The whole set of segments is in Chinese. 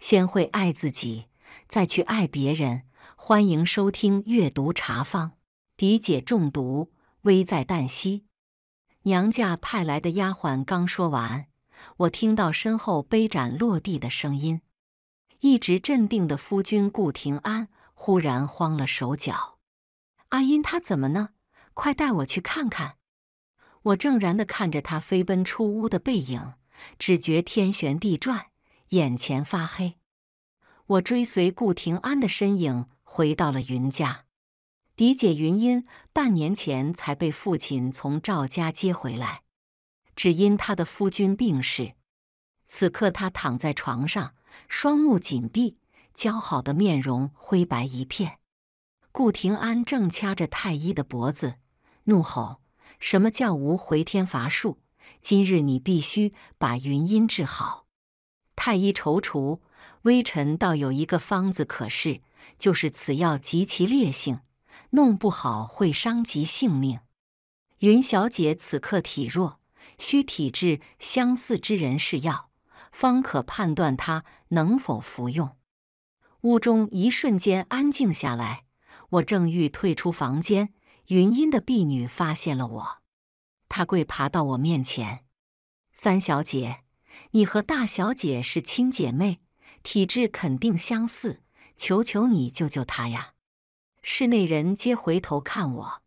先会爱自己，再去爱别人。欢迎收听阅读茶坊。嫡姐中毒，危在旦夕。娘家派来的丫鬟刚说完，我听到身后杯盏落地的声音。一直镇定的夫君顾廷安忽然慌了手脚。阿音，他怎么呢？快带我去看看！我怔然的看着他飞奔出屋的背影，只觉天旋地转。眼前发黑，我追随顾廷安的身影回到了云家。嫡姐云音半年前才被父亲从赵家接回来，只因她的夫君病逝。此刻她躺在床上，双目紧闭，姣好的面容灰白一片。顾廷安正掐着太医的脖子，怒吼：“什么叫无回天乏术？今日你必须把云音治好！”太医踌躇，微臣倒有一个方子可试，就是此药极其烈性，弄不好会伤及性命。云小姐此刻体弱，需体质相似之人试药，方可判断她能否服用。屋中一瞬间安静下来，我正欲退出房间，云音的婢女发现了我，她跪爬到我面前，三小姐。你和大小姐是亲姐妹，体质肯定相似。求求你救救她呀！室内人皆回头看我，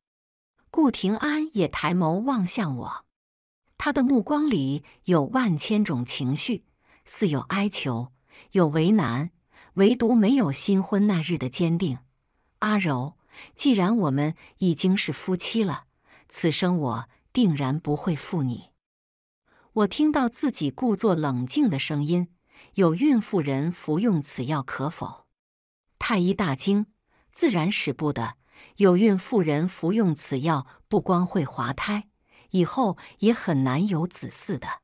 顾廷安也抬眸望向我，他的目光里有万千种情绪，似有哀求，有为难，唯独没有新婚那日的坚定。阿柔，既然我们已经是夫妻了，此生我定然不会负你。我听到自己故作冷静的声音：“有孕妇人服用此药可否？”太医大惊：“自然使不得！有孕妇人服用此药，不光会滑胎，以后也很难有子嗣的。”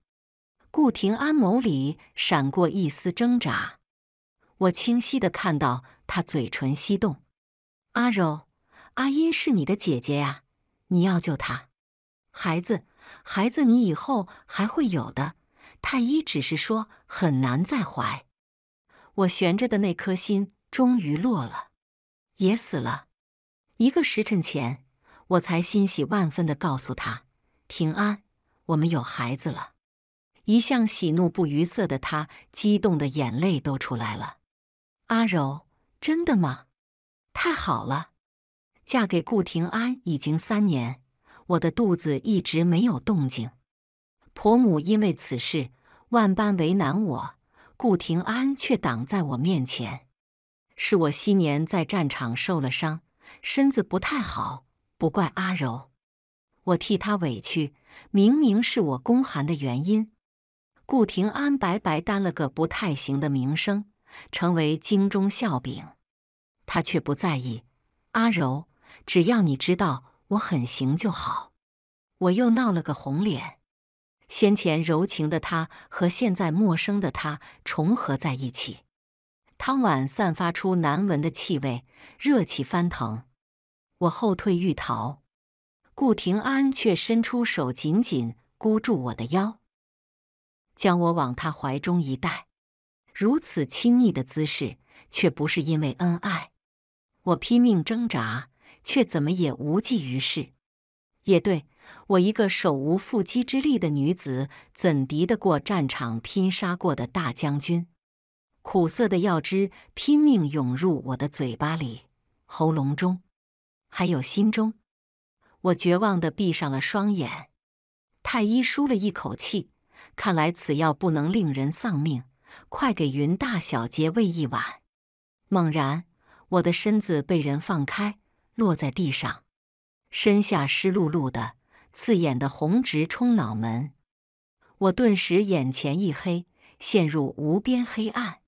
顾廷安眸里闪过一丝挣扎，我清晰的看到他嘴唇翕动：“阿柔，阿音是你的姐姐呀，你要救她，孩子。”孩子，你以后还会有的。太医只是说很难再怀。我悬着的那颗心终于落了，也死了。一个时辰前，我才欣喜万分的告诉他：平安，我们有孩子了。一向喜怒不于色的他，激动的眼泪都出来了。阿柔，真的吗？太好了！嫁给顾廷安已经三年。我的肚子一直没有动静，婆母因为此事万般为难我，顾廷安却挡在我面前。是我昔年在战场受了伤，身子不太好，不怪阿柔。我替他委屈，明明是我宫寒的原因，顾廷安白白担了个不太行的名声，成为京中笑柄。他却不在意。阿柔，只要你知道。我很行就好，我又闹了个红脸。先前柔情的他和现在陌生的他重合在一起，汤碗散发出难闻的气味，热气翻腾。我后退欲逃，顾廷安却伸出手紧紧箍住我的腰，将我往他怀中一带。如此亲密的姿势，却不是因为恩爱。我拼命挣扎。却怎么也无济于事。也对我一个手无缚鸡之力的女子，怎敌得过战场拼杀过的大将军？苦涩的药汁拼命涌入我的嘴巴里、喉咙中，还有心中。我绝望地闭上了双眼。太医舒了一口气，看来此药不能令人丧命。快给云大小姐喂一碗。猛然，我的身子被人放开。落在地上，身下湿漉漉的，刺眼的红直冲脑门，我顿时眼前一黑，陷入无边黑暗。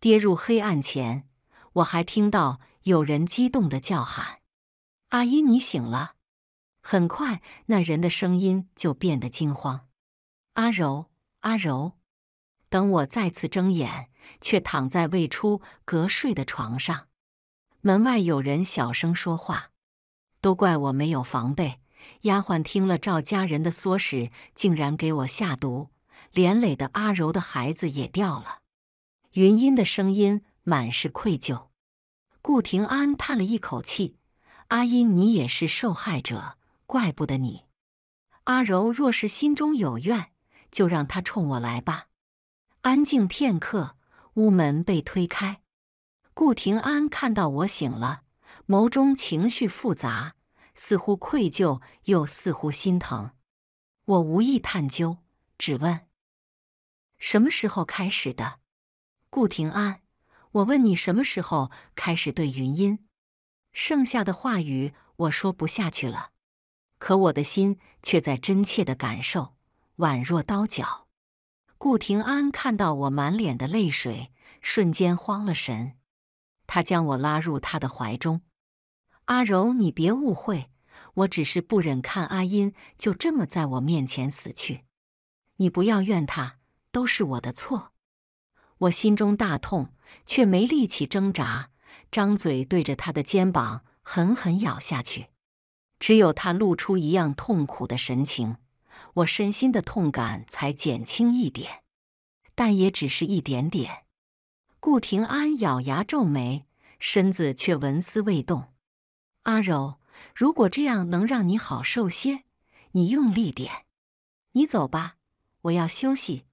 跌入黑暗前，我还听到有人激动的叫喊：“阿依，你醒了！”很快，那人的声音就变得惊慌：“阿柔，阿柔……”等我再次睁眼，却躺在未出隔睡的床上。门外有人小声说话，都怪我没有防备。丫鬟听了赵家人的唆使，竟然给我下毒，连累的阿柔的孩子也掉了。云音的声音满是愧疚。顾廷安叹了一口气：“阿音，你也是受害者，怪不得你。阿柔若是心中有怨，就让他冲我来吧。”安静片刻，屋门被推开。顾廷安看到我醒了，眸中情绪复杂，似乎愧疚又似乎心疼。我无意探究，只问：“什么时候开始的？”顾廷安，我问你什么时候开始对云音？剩下的话语我说不下去了，可我的心却在真切的感受，宛若刀绞。顾廷安看到我满脸的泪水，瞬间慌了神。他将我拉入他的怀中，阿柔，你别误会，我只是不忍看阿音就这么在我面前死去。你不要怨他，都是我的错。我心中大痛，却没力气挣扎，张嘴对着他的肩膀狠狠咬下去。只有他露出一样痛苦的神情，我身心的痛感才减轻一点，但也只是一点点。顾廷安咬牙皱眉，身子却纹丝未动。阿柔，如果这样能让你好受些，你用力点。你走吧，我要休息。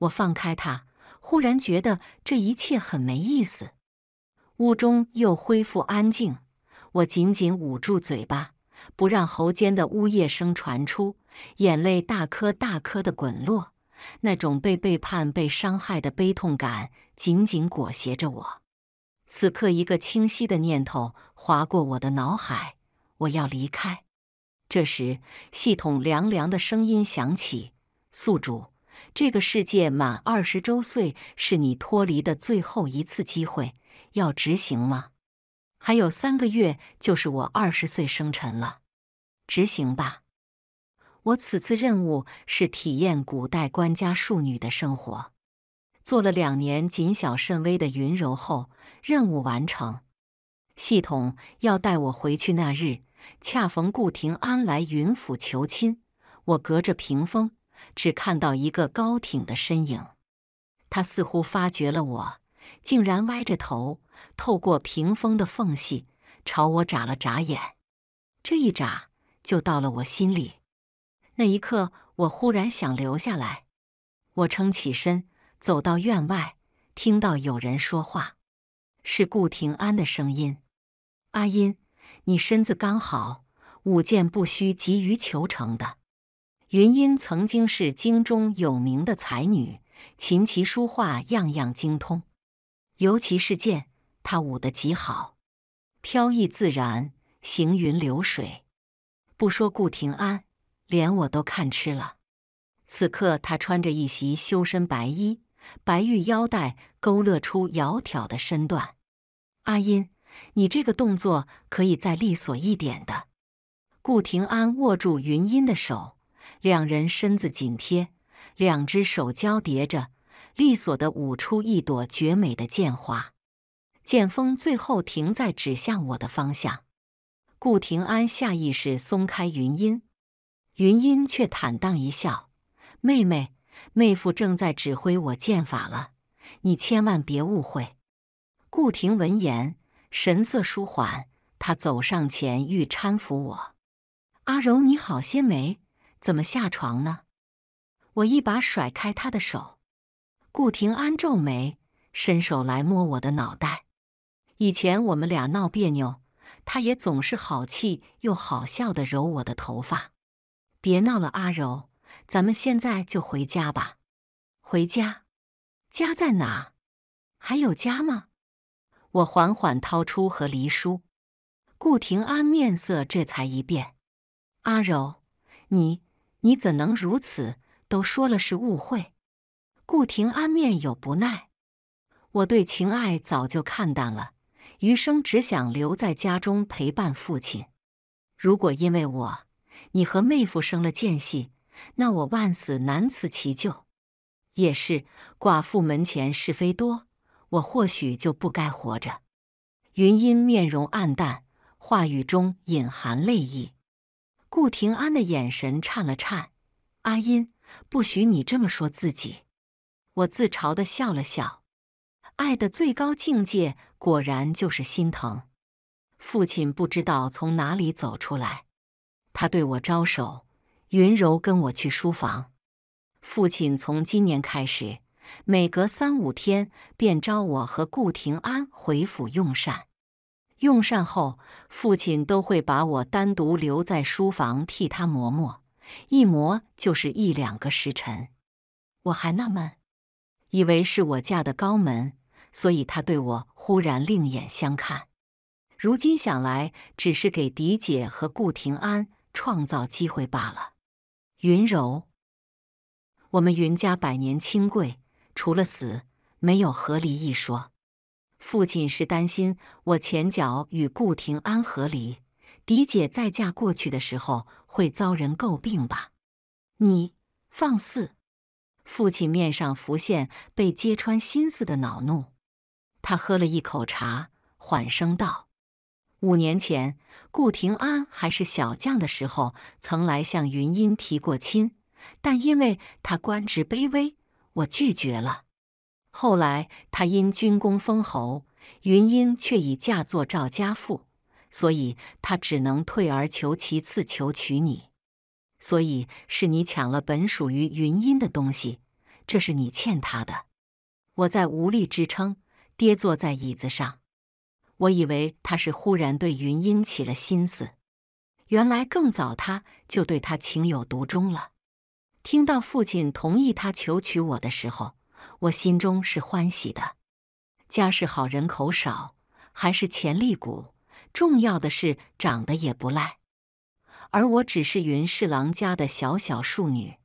我放开他，忽然觉得这一切很没意思。屋中又恢复安静，我紧紧捂住嘴巴，不让喉间的呜咽声传出，眼泪大颗大颗的滚落。那种被背叛、被伤害的悲痛感紧紧裹挟着我。此刻，一个清晰的念头划过我的脑海：我要离开。这时，系统凉凉的声音响起：“宿主，这个世界满二十周岁是你脱离的最后一次机会，要执行吗？还有三个月就是我二十岁生辰了，执行吧。”我此次任务是体验古代官家庶女的生活。做了两年谨小慎微的云柔后，任务完成。系统要带我回去那日，恰逢顾廷安来云府求亲。我隔着屏风，只看到一个高挺的身影。他似乎发觉了我，竟然歪着头，透过屏风的缝隙朝我眨了眨眼。这一眨，就到了我心里。那一刻，我忽然想留下来。我撑起身，走到院外，听到有人说话，是顾廷安的声音：“阿音，你身子刚好，舞剑不需急于求成的。”云音曾经是京中有名的才女，琴棋书画样样精通，尤其是剑，她舞得极好，飘逸自然，行云流水。不说顾廷安。连我都看吃了。此刻他穿着一袭修身白衣，白玉腰带勾勒出窈窕的身段。阿音，你这个动作可以再利索一点的。顾廷安握住云音的手，两人身子紧贴，两只手交叠着，利索的舞出一朵绝美的剑花，剑锋最后停在指向我的方向。顾廷安下意识松开云音。云音却坦荡一笑：“妹妹，妹夫正在指挥我剑法了，你千万别误会。”顾廷闻言，神色舒缓，他走上前欲搀扶我：“阿柔，你好些没？怎么下床呢？”我一把甩开他的手。顾廷安皱眉，伸手来摸我的脑袋。以前我们俩闹别扭，他也总是好气又好笑的揉我的头发。别闹了，阿柔，咱们现在就回家吧。回家，家在哪？还有家吗？我缓缓掏出和离书。顾廷安面色这才一变。阿柔，你你怎能如此？都说了是误会。顾廷安面有不耐。我对情爱早就看淡了，余生只想留在家中陪伴父亲。如果因为我……你和妹夫生了间隙，那我万死难辞其咎。也是寡妇门前是非多，我或许就不该活着。云音面容黯淡，话语中隐含泪意。顾廷安的眼神颤了颤。阿音，不许你这么说自己。我自嘲地笑了笑。爱的最高境界，果然就是心疼。父亲不知道从哪里走出来。他对我招手，云柔跟我去书房。父亲从今年开始，每隔三五天便招我和顾廷安回府用膳。用膳后，父亲都会把我单独留在书房替他磨墨，一磨就是一两个时辰。我还纳闷，以为是我嫁的高门，所以他对我忽然另眼相看。如今想来，只是给嫡姐和顾廷安。创造机会罢了，云柔，我们云家百年清贵，除了死，没有和离一说。父亲是担心我前脚与顾廷安和离，嫡姐再嫁过去的时候会遭人诟病吧？你放肆！父亲面上浮现被揭穿心思的恼怒，他喝了一口茶，缓声道。五年前，顾廷安还是小将的时候，曾来向云英提过亲，但因为他官职卑微，我拒绝了。后来他因军功封侯，云英却已嫁作赵家妇，所以他只能退而求其次，求娶你。所以是你抢了本属于云英的东西，这是你欠他的。我在无力支撑，跌坐在椅子上。我以为他是忽然对云音起了心思，原来更早他就对她情有独钟了。听到父亲同意他求娶我的时候，我心中是欢喜的。家世好，人口少，还是潜力股。重要的是长得也不赖，而我只是云侍郎家的小小庶女，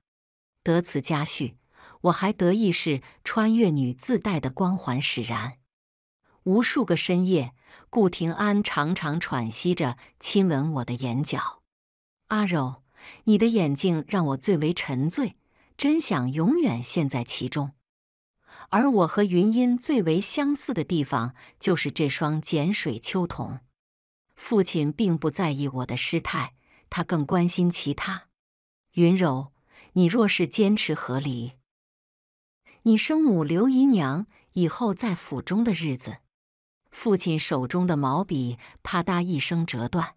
得此佳婿，我还得意是穿越女自带的光环使然。无数个深夜。顾廷安常常喘息着亲吻我的眼角，阿柔，你的眼睛让我最为沉醉，真想永远陷在其中。而我和云音最为相似的地方，就是这双碱水秋瞳。父亲并不在意我的失态，他更关心其他。云柔，你若是坚持和离，你生母刘姨娘以后在府中的日子。父亲手中的毛笔啪嗒一声折断，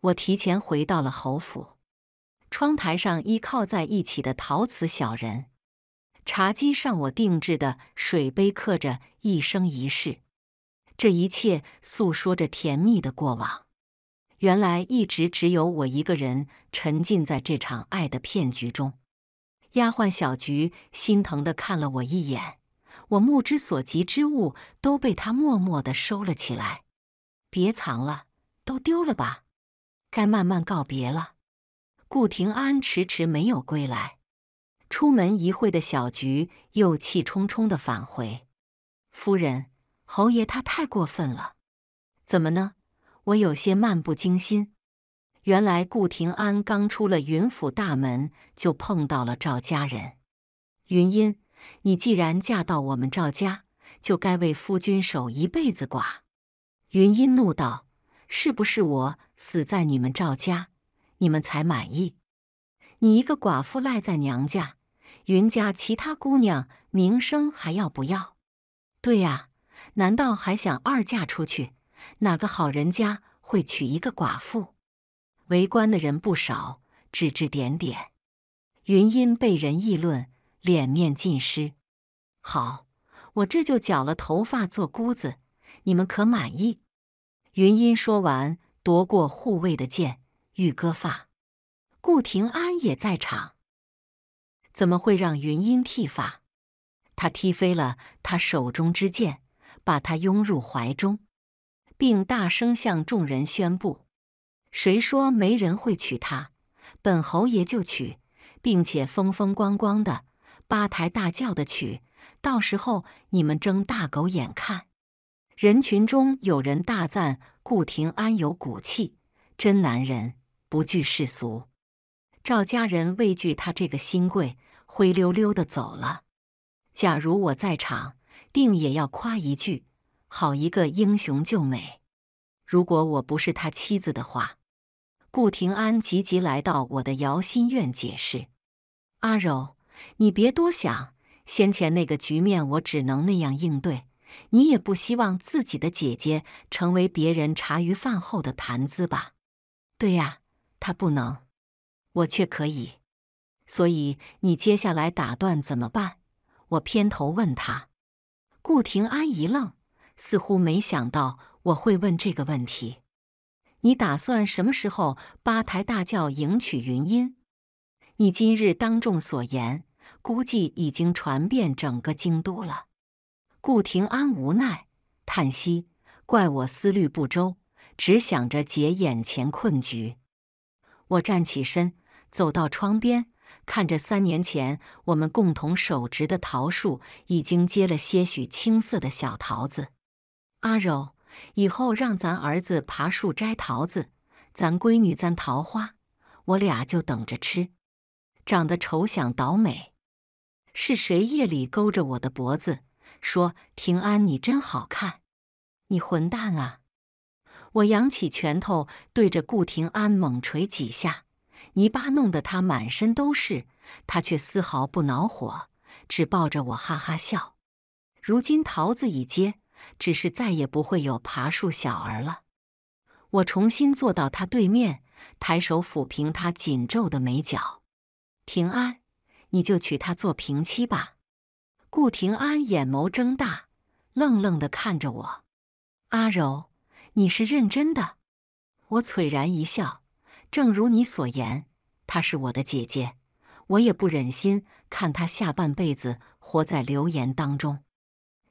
我提前回到了侯府。窗台上依靠在一起的陶瓷小人，茶几上我定制的水杯刻着“一生一世”，这一切诉说着甜蜜的过往。原来一直只有我一个人沉浸在这场爱的骗局中。丫鬟小菊心疼的看了我一眼。我目之所及之物都被他默默的收了起来，别藏了，都丢了吧，该慢慢告别了。顾廷安迟迟没有归来，出门一会的小菊又气冲冲的返回。夫人，侯爷他太过分了，怎么呢？我有些漫不经心。原来顾廷安刚出了云府大门，就碰到了赵家人，云音。你既然嫁到我们赵家，就该为夫君守一辈子寡。云音怒道：“是不是我死在你们赵家，你们才满意？你一个寡妇赖在娘家，云家其他姑娘名声还要不要？”“对呀，难道还想二嫁出去？哪个好人家会娶一个寡妇？”围观的人不少，指指点点。云音被人议论。脸面尽失。好，我这就绞了头发做箍子，你们可满意？云音说完，夺过护卫的剑欲割发。顾廷安也在场，怎么会让云音剃发？他踢飞了他手中之剑，把他拥入怀中，并大声向众人宣布：“谁说没人会娶她？本侯爷就娶，并且风风光光的。”八抬大轿的娶，到时候你们睁大狗眼看。人群中有人大赞顾廷安有骨气，真男人，不惧世俗。赵家人畏惧他这个新贵，灰溜溜的走了。假如我在场，定也要夸一句：好一个英雄救美！如果我不是他妻子的话，顾廷安急急来到我的姚心院解释：“阿柔。”你别多想，先前那个局面我只能那样应对。你也不希望自己的姐姐成为别人茶余饭后的谈资吧？对呀，她不能，我却可以。所以你接下来打断怎么办？我偏头问他。顾廷安一愣，似乎没想到我会问这个问题。你打算什么时候八抬大轿迎娶云音？你今日当众所言。估计已经传遍整个京都了。顾廷安无奈叹息：“怪我思虑不周，只想着解眼前困局。”我站起身，走到窗边，看着三年前我们共同守植的桃树，已经结了些许青色的小桃子。阿柔，以后让咱儿子爬树摘桃子，咱闺女簪桃花，我俩就等着吃。长得丑想倒美。是谁夜里勾着我的脖子，说：“平安，你真好看。”你混蛋啊！我扬起拳头，对着顾平安猛捶几下，泥巴弄得他满身都是，他却丝毫不恼火，只抱着我哈哈笑。如今桃子已接，只是再也不会有爬树小儿了。我重新坐到他对面，抬手抚平他紧皱的眉角，平安。你就娶她做平妻吧。顾廷安眼眸睁大，愣愣的看着我。阿柔，你是认真的？我璀然一笑，正如你所言，她是我的姐姐，我也不忍心看她下半辈子活在流言当中。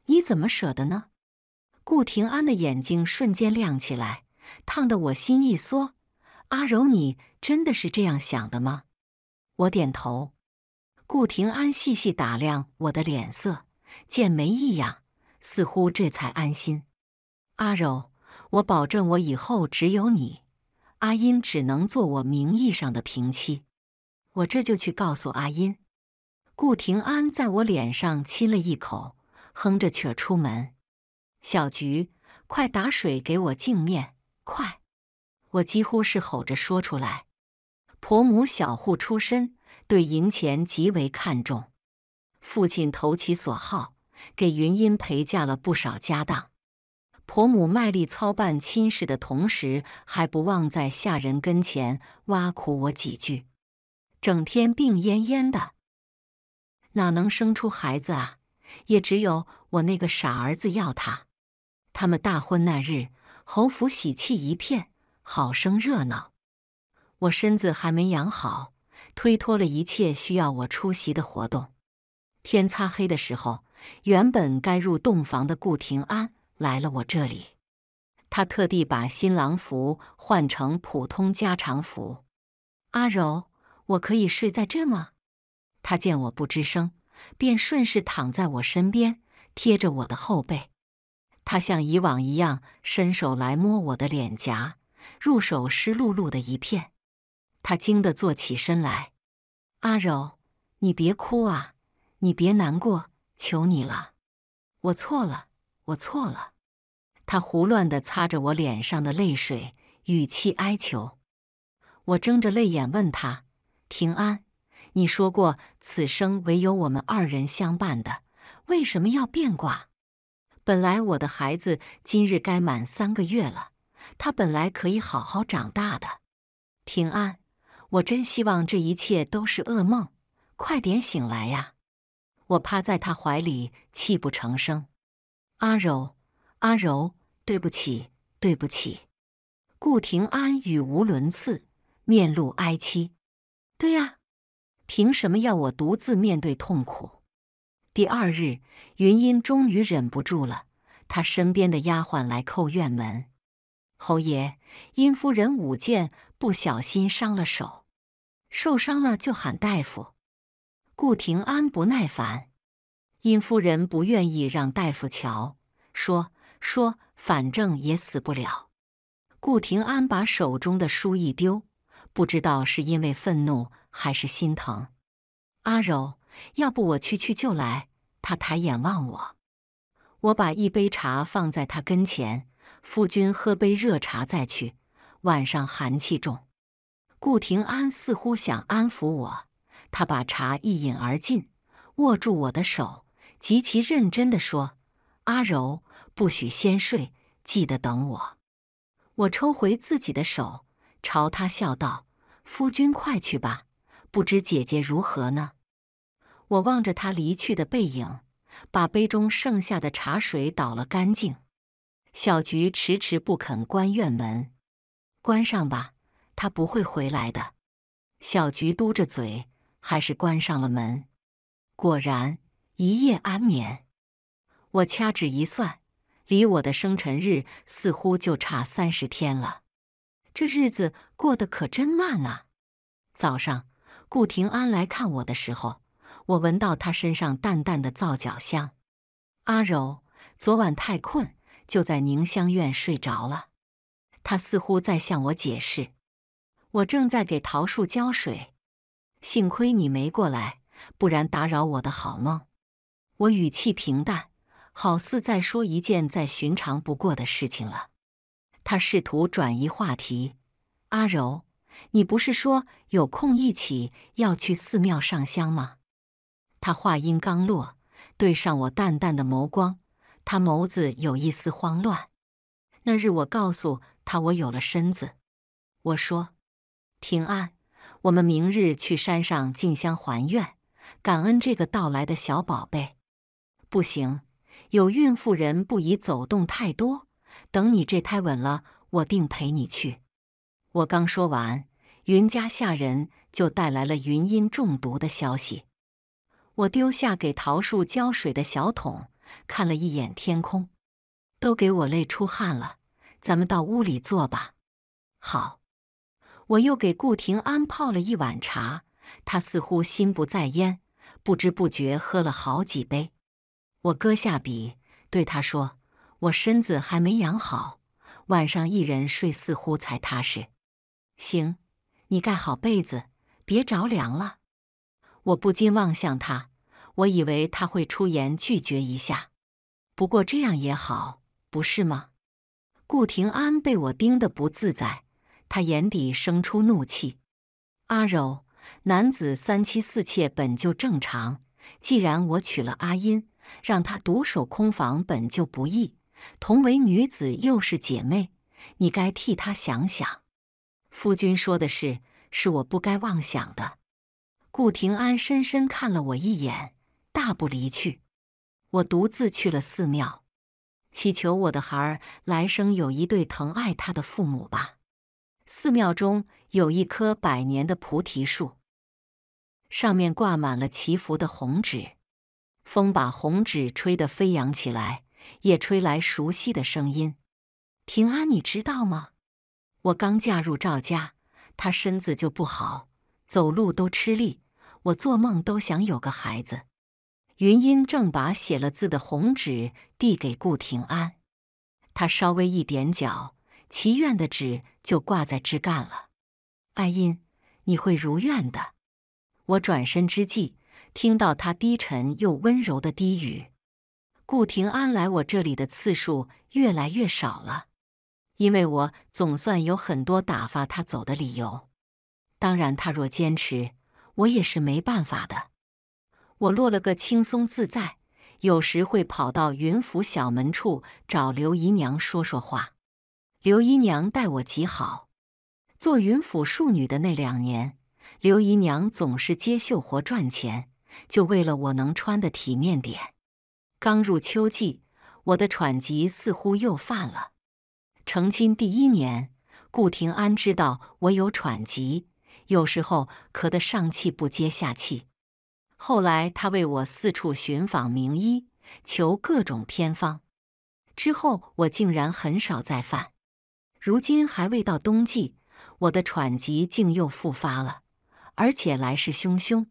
你怎么舍得呢？顾廷安的眼睛瞬间亮起来，烫得我心一缩。阿柔，你真的是这样想的吗？我点头。顾廷安细细打量我的脸色，见没异样，似乎这才安心。阿柔，我保证，我以后只有你，阿音只能做我名义上的平妻。我这就去告诉阿音。顾廷安在我脸上亲了一口，哼着曲儿出门。小菊，快打水给我净面，快！我几乎是吼着说出来。婆母小户出身。对银钱极为看重，父亲投其所好，给云音陪嫁了不少家当。婆母卖力操办亲事的同时，还不忘在下人跟前挖苦我几句：“整天病恹恹的，哪能生出孩子啊？”也只有我那个傻儿子要他。他们大婚那日，侯府喜气一片，好生热闹。我身子还没养好。推脱了一切需要我出席的活动。天擦黑的时候，原本该入洞房的顾廷安来了我这里。他特地把新郎服换成普通家常服。阿柔，我可以睡在这吗？他见我不吱声，便顺势躺在我身边，贴着我的后背。他像以往一样伸手来摸我的脸颊，入手湿漉漉的一片。他惊得坐起身来，阿柔，你别哭啊，你别难过，求你了，我错了，我错了。他胡乱地擦着我脸上的泪水，语气哀求。我睁着泪眼问他：“平安，你说过此生唯有我们二人相伴的，为什么要变卦？本来我的孩子今日该满三个月了，他本来可以好好长大的，平安。”我真希望这一切都是噩梦，快点醒来呀！我趴在他怀里，泣不成声。阿柔，阿柔，对不起，对不起！顾廷安语无伦次，面露哀戚。对啊，凭什么要我独自面对痛苦？第二日，云音终于忍不住了，他身边的丫鬟来叩院门：“侯爷，殷夫人舞剑不小心伤了手，受伤了就喊大夫。顾廷安不耐烦，殷夫人不愿意让大夫瞧，说说反正也死不了。顾廷安把手中的书一丢，不知道是因为愤怒还是心疼。阿柔，要不我去去就来。他抬眼望我，我把一杯茶放在他跟前，夫君喝杯热茶再去。晚上寒气重，顾廷安似乎想安抚我，他把茶一饮而尽，握住我的手，极其认真地说：“阿柔，不许先睡，记得等我。”我抽回自己的手，朝他笑道：“夫君快去吧，不知姐姐如何呢？”我望着他离去的背影，把杯中剩下的茶水倒了干净。小菊迟迟不肯关院门。关上吧，他不会回来的。小菊嘟着嘴，还是关上了门。果然，一夜安眠。我掐指一算，离我的生辰日似乎就差三十天了。这日子过得可真慢啊！早上，顾廷安来看我的时候，我闻到他身上淡淡的皂角香。阿柔昨晚太困，就在宁香院睡着了。他似乎在向我解释，我正在给桃树浇水，幸亏你没过来，不然打扰我的好梦。我语气平淡，好似在说一件再寻常不过的事情了。他试图转移话题：“阿柔，你不是说有空一起要去寺庙上香吗？”他话音刚落，对上我淡淡的眸光，他眸子有一丝慌乱。那日我告诉。他，我有了身子。我说：“平安，我们明日去山上进香还愿，感恩这个到来的小宝贝。”不行，有孕妇人不宜走动太多。等你这胎稳了，我定陪你去。我刚说完，云家下人就带来了云音中毒的消息。我丢下给桃树浇水的小桶，看了一眼天空，都给我累出汗了。咱们到屋里坐吧。好，我又给顾廷安泡了一碗茶。他似乎心不在焉，不知不觉喝了好几杯。我搁下笔，对他说：“我身子还没养好，晚上一人睡似乎才踏实。”行，你盖好被子，别着凉了。我不禁望向他，我以为他会出言拒绝一下，不过这样也好，不是吗？顾廷安被我盯得不自在，他眼底生出怒气。阿柔，男子三妻四妾本就正常，既然我娶了阿音，让她独守空房本就不易。同为女子，又是姐妹，你该替他想想。夫君说的是，是我不该妄想的。顾廷安深深看了我一眼，大步离去。我独自去了寺庙。祈求我的孩儿来生有一对疼爱他的父母吧。寺庙中有一棵百年的菩提树，上面挂满了祈福的红纸，风把红纸吹得飞扬起来，也吹来熟悉的声音。平安，你知道吗？我刚嫁入赵家，他身子就不好，走路都吃力，我做梦都想有个孩子。云音正把写了字的红纸递给顾廷安，他稍微一点脚，祈愿的纸就挂在枝干了。阿音，你会如愿的。我转身之际，听到他低沉又温柔的低语。顾廷安来我这里的次数越来越少了，因为我总算有很多打发他走的理由。当然，他若坚持，我也是没办法的。我落了个轻松自在，有时会跑到云府小门处找刘姨娘说说话。刘姨娘待我极好，做云府庶女的那两年，刘姨娘总是接绣活赚钱，就为了我能穿得体面点。刚入秋季，我的喘疾似乎又犯了。成亲第一年，顾廷安知道我有喘疾，有时候咳得上气不接下气。后来，他为我四处寻访名医，求各种偏方。之后，我竟然很少再犯。如今还未到冬季，我的喘疾竟又复发了，而且来势汹汹。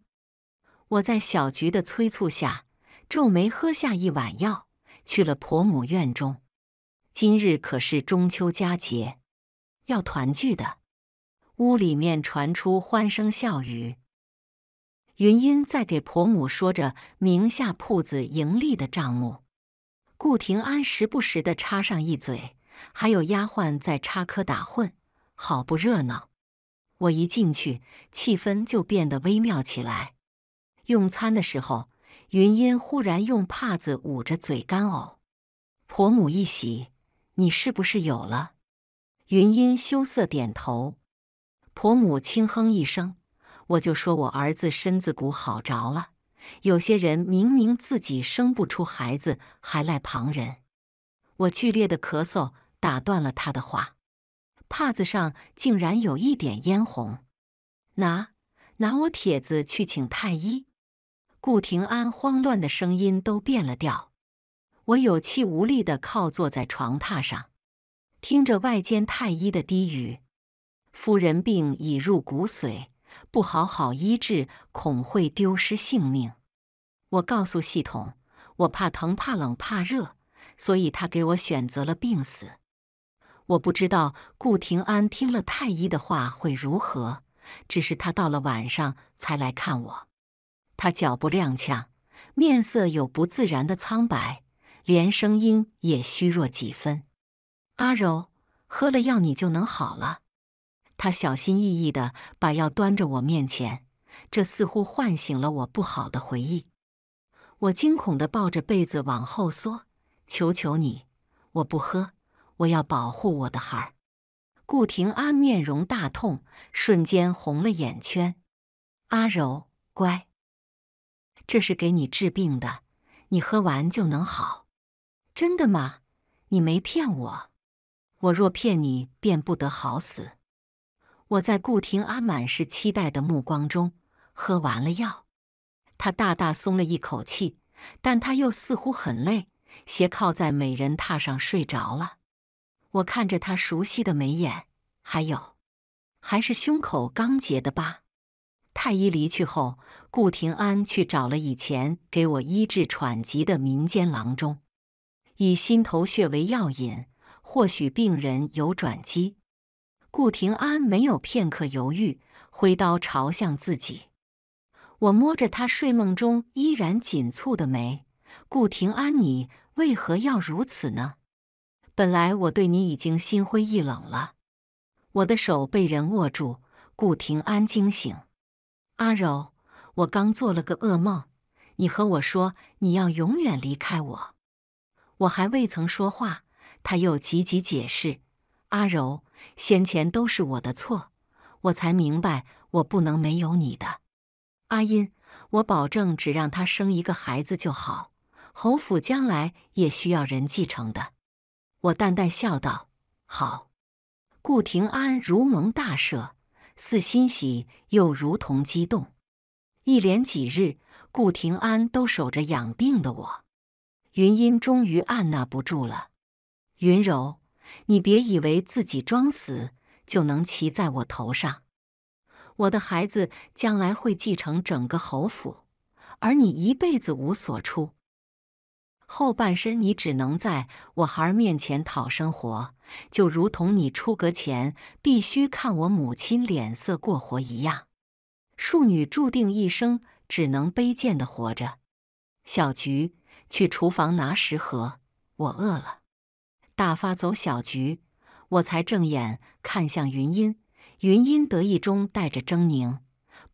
我在小菊的催促下，皱眉喝下一碗药，去了婆母院中。今日可是中秋佳节，要团聚的。屋里面传出欢声笑语。云音在给婆母说着名下铺子盈利的账目，顾廷安时不时的插上一嘴，还有丫鬟在插科打诨，好不热闹。我一进去，气氛就变得微妙起来。用餐的时候，云音忽然用帕子捂着嘴干呕，婆母一喜：“你是不是有了？”云音羞涩点头，婆母轻哼一声。我就说我儿子身子骨好着了。有些人明明自己生不出孩子，还赖旁人。我剧烈的咳嗽打断了他的话，帕子上竟然有一点嫣红。拿拿我帖子去请太医。顾廷安慌乱的声音都变了调。我有气无力的靠坐在床榻上，听着外间太医的低语：“夫人病已入骨髓。”不好好医治，恐会丢失性命。我告诉系统，我怕疼、怕冷、怕热，所以他给我选择了病死。我不知道顾廷安听了太医的话会如何，只是他到了晚上才来看我。他脚步踉跄，面色有不自然的苍白，连声音也虚弱几分。阿柔，喝了药你就能好了。他小心翼翼地把药端着我面前，这似乎唤醒了我不好的回忆。我惊恐地抱着被子往后缩：“求求你，我不喝！我要保护我的孩儿。”顾廷安面容大痛，瞬间红了眼圈。“阿柔，乖，这是给你治病的，你喝完就能好。真的吗？你没骗我？我若骗你，便不得好死。”我在顾廷安满是期待的目光中喝完了药，他大大松了一口气，但他又似乎很累，斜靠在美人榻上睡着了。我看着他熟悉的眉眼，还有还是胸口刚结的疤。太医离去后，顾廷安去找了以前给我医治喘疾的民间郎中，以心头穴为药引，或许病人有转机。顾廷安没有片刻犹豫，挥刀朝向自己。我摸着他睡梦中依然紧蹙的眉，顾廷安，你为何要如此呢？本来我对你已经心灰意冷了。我的手被人握住，顾廷安惊醒。阿柔，我刚做了个噩梦，你和我说你要永远离开我。我还未曾说话，他又急急解释：阿柔。先前都是我的错，我才明白我不能没有你的。阿音，我保证只让他生一个孩子就好。侯府将来也需要人继承的。我淡淡笑道：“好。”顾廷安如蒙大赦，似欣喜又如同激动。一连几日，顾廷安都守着养病的我，云音终于按捺不住了，云柔。你别以为自己装死就能骑在我头上！我的孩子将来会继承整个侯府，而你一辈子无所出，后半生你只能在我孩儿面前讨生活，就如同你出阁前必须看我母亲脸色过活一样。庶女注定一生只能卑贱的活着。小菊，去厨房拿食盒，我饿了。大发走小菊，我才正眼看向云音。云音得意中带着狰狞，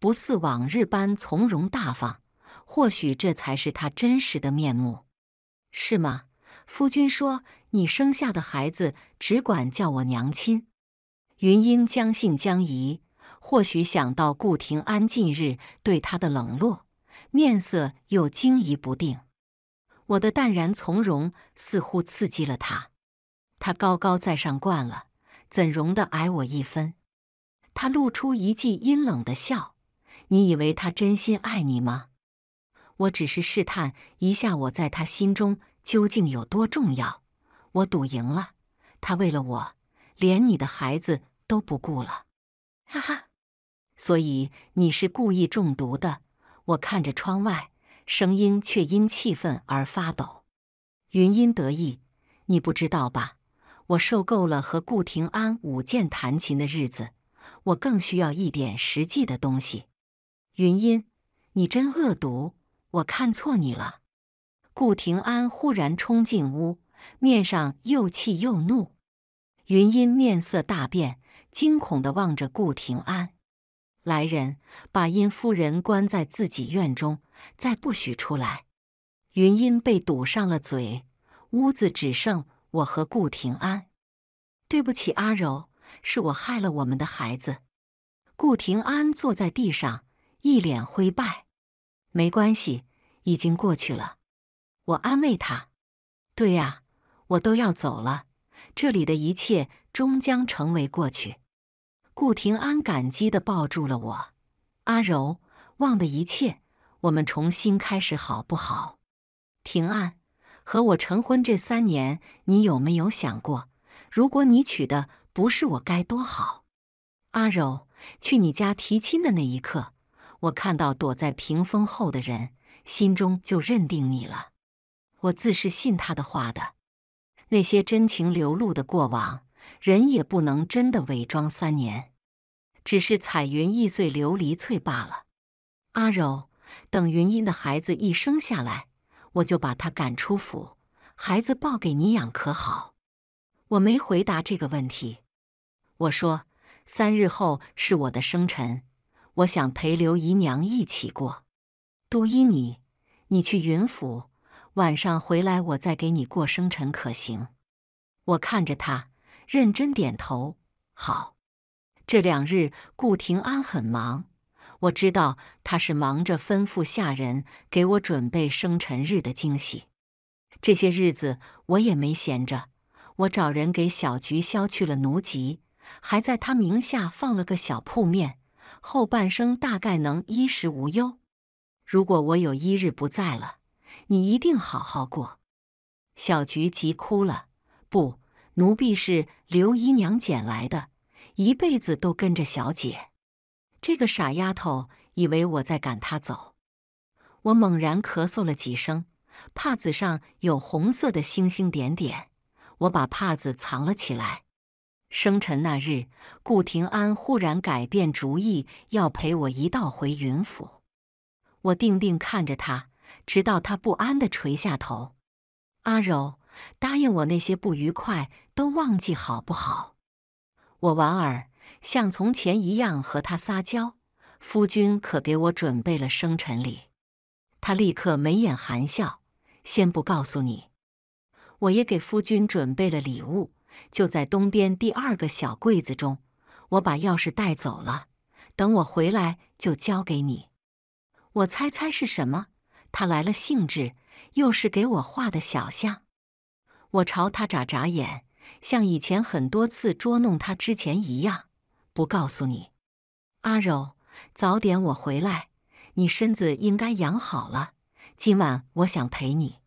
不似往日般从容大方。或许这才是他真实的面目，是吗？夫君说，你生下的孩子只管叫我娘亲。云音将信将疑，或许想到顾廷安近日对他的冷落，面色又惊疑不定。我的淡然从容似乎刺激了他。他高高在上惯了，怎容得矮我一分？他露出一记阴冷的笑。你以为他真心爱你吗？我只是试探一下，我在他心中究竟有多重要。我赌赢了，他为了我，连你的孩子都不顾了。哈哈，所以你是故意中毒的。我看着窗外，声音却因气愤而发抖。云音得意，你不知道吧？我受够了和顾廷安舞剑弹琴的日子，我更需要一点实际的东西。云音，你真恶毒，我看错你了。顾廷安忽然冲进屋，面上又气又怒。云音面色大变，惊恐地望着顾廷安。来人，把殷夫人关在自己院中，再不许出来。云音被堵上了嘴，屋子只剩。我和顾廷安，对不起，阿柔，是我害了我们的孩子。顾廷安坐在地上，一脸灰败。没关系，已经过去了。我安慰他。对呀，我都要走了，这里的一切终将成为过去。顾廷安感激的抱住了我。阿柔，忘的一切，我们重新开始，好不好？廷安。和我成婚这三年，你有没有想过，如果你娶的不是我，该多好？阿柔，去你家提亲的那一刻，我看到躲在屏风后的人，心中就认定你了。我自是信他的话的。那些真情流露的过往，人也不能真的伪装三年，只是彩云易碎琉璃脆罢了。阿柔，等云音的孩子一生下来。我就把他赶出府，孩子抱给你养可好？我没回答这个问题，我说三日后是我的生辰，我想陪刘姨娘一起过。都依你，你去云府，晚上回来我再给你过生辰，可行？我看着他，认真点头，好。这两日顾廷安很忙。我知道他是忙着吩咐下人给我准备生辰日的惊喜。这些日子我也没闲着，我找人给小菊削去了奴籍，还在她名下放了个小铺面，后半生大概能衣食无忧。如果我有一日不在了，你一定好好过。小菊急哭了：“不，奴婢是刘姨娘捡来的，一辈子都跟着小姐。”这个傻丫头以为我在赶她走，我猛然咳嗽了几声，帕子上有红色的星星点点，我把帕子藏了起来。生辰那日，顾廷安忽然改变主意，要陪我一道回云府。我定定看着他，直到他不安地垂下头。阿柔，答应我那些不愉快都忘记好不好？我莞尔。像从前一样和他撒娇，夫君可给我准备了生辰礼。他立刻眉眼含笑，先不告诉你。我也给夫君准备了礼物，就在东边第二个小柜子中，我把钥匙带走了。等我回来就交给你。我猜猜是什么？他来了兴致，又是给我画的小象。我朝他眨眨眼，像以前很多次捉弄他之前一样。不告诉你，阿柔，早点我回来，你身子应该养好了。今晚我想陪你。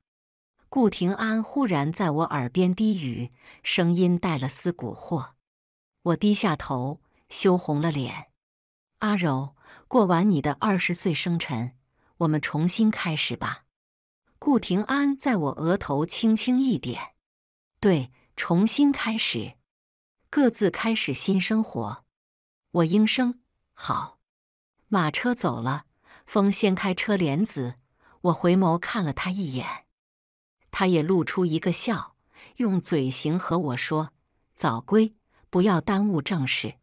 顾廷安忽然在我耳边低语，声音带了丝蛊惑。我低下头，羞红了脸。阿柔，过完你的二十岁生辰，我们重新开始吧。顾廷安在我额头轻轻一点，对，重新开始，各自开始新生活。我应声好，马车走了，风掀开车帘子，我回眸看了他一眼，他也露出一个笑，用嘴型和我说：“早归，不要耽误正事。”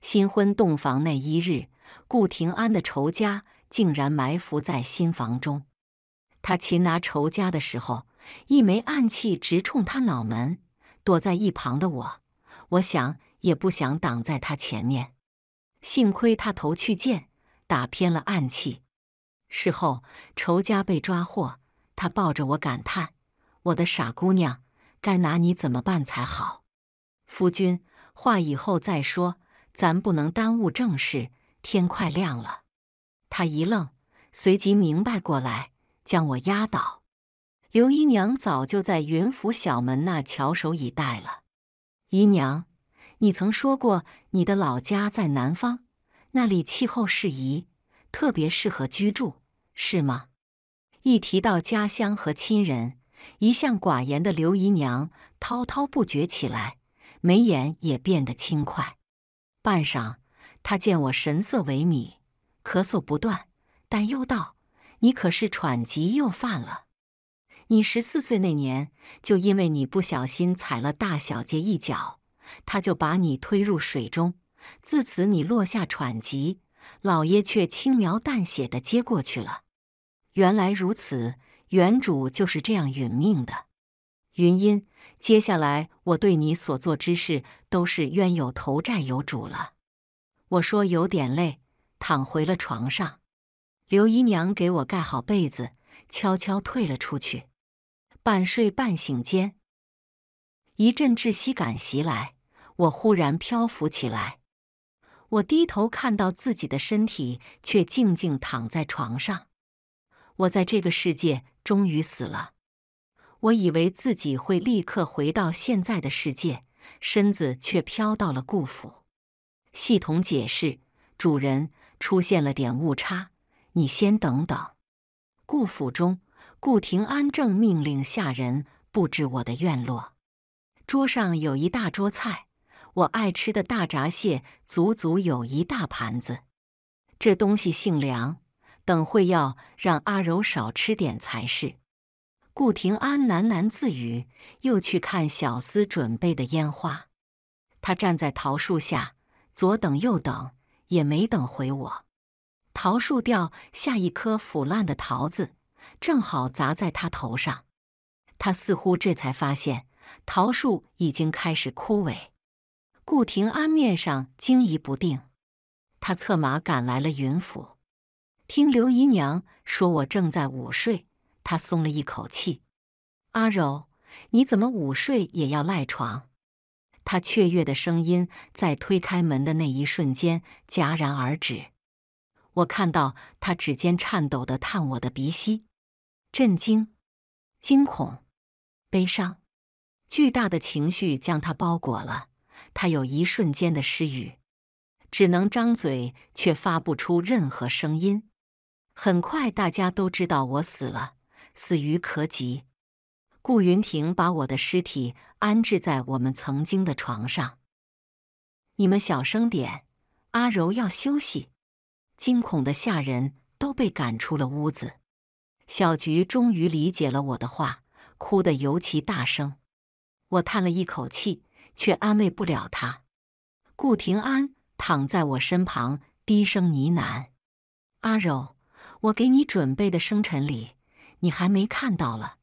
新婚洞房那一日，顾廷安的仇家竟然埋伏在新房中，他擒拿仇家的时候，一枚暗器直冲他脑门，躲在一旁的我，我想也不想挡在他前面。幸亏他投去见，打偏了暗器。事后仇家被抓获，他抱着我感叹：“我的傻姑娘，该拿你怎么办才好？”夫君，话以后再说，咱不能耽误正事。天快亮了。他一愣，随即明白过来，将我压倒。刘姨娘早就在云府小门那翘首以待了。姨娘。你曾说过你的老家在南方，那里气候适宜，特别适合居住，是吗？一提到家乡和亲人，一向寡言的刘姨娘滔滔不绝起来，眉眼也变得轻快。半晌，她见我神色萎靡，咳嗽不断，但又道：“你可是喘急又犯了？你十四岁那年，就因为你不小心踩了大小姐一脚。”他就把你推入水中，自此你落下喘急，老爷却轻描淡写的接过去了。原来如此，原主就是这样殒命的。云音，接下来我对你所做之事都是冤有头债有主了。我说有点累，躺回了床上。刘姨娘给我盖好被子，悄悄退了出去。半睡半醒间，一阵窒息感袭来。我忽然漂浮起来，我低头看到自己的身体却静静躺在床上。我在这个世界终于死了。我以为自己会立刻回到现在的世界，身子却飘到了顾府。系统解释：“主人出现了点误差，你先等等。”顾府中，顾廷安正命令下人布置我的院落。桌上有一大桌菜。我爱吃的大闸蟹足足有一大盘子，这东西性凉，等会要让阿柔少吃点才是。顾廷安喃喃自语，又去看小厮准备的烟花。他站在桃树下，左等右等也没等回我。桃树掉下一颗腐烂的桃子，正好砸在他头上。他似乎这才发现，桃树已经开始枯萎。顾廷安面上惊疑不定，他策马赶来了云府，听刘姨娘说我正在午睡，他松了一口气。阿柔，你怎么午睡也要赖床？他雀跃的声音在推开门的那一瞬间戛然而止。我看到他指尖颤抖的探我的鼻息，震惊、惊恐、悲伤，巨大的情绪将他包裹了。他有一瞬间的失语，只能张嘴却发不出任何声音。很快，大家都知道我死了，死于咳疾。顾云亭把我的尸体安置在我们曾经的床上。你们小声点，阿柔要休息。惊恐的下人都被赶出了屋子。小菊终于理解了我的话，哭得尤其大声。我叹了一口气。却安慰不了他。顾廷安躺在我身旁，低声呢喃：“阿柔，我给你准备的生辰礼，你还没看到了。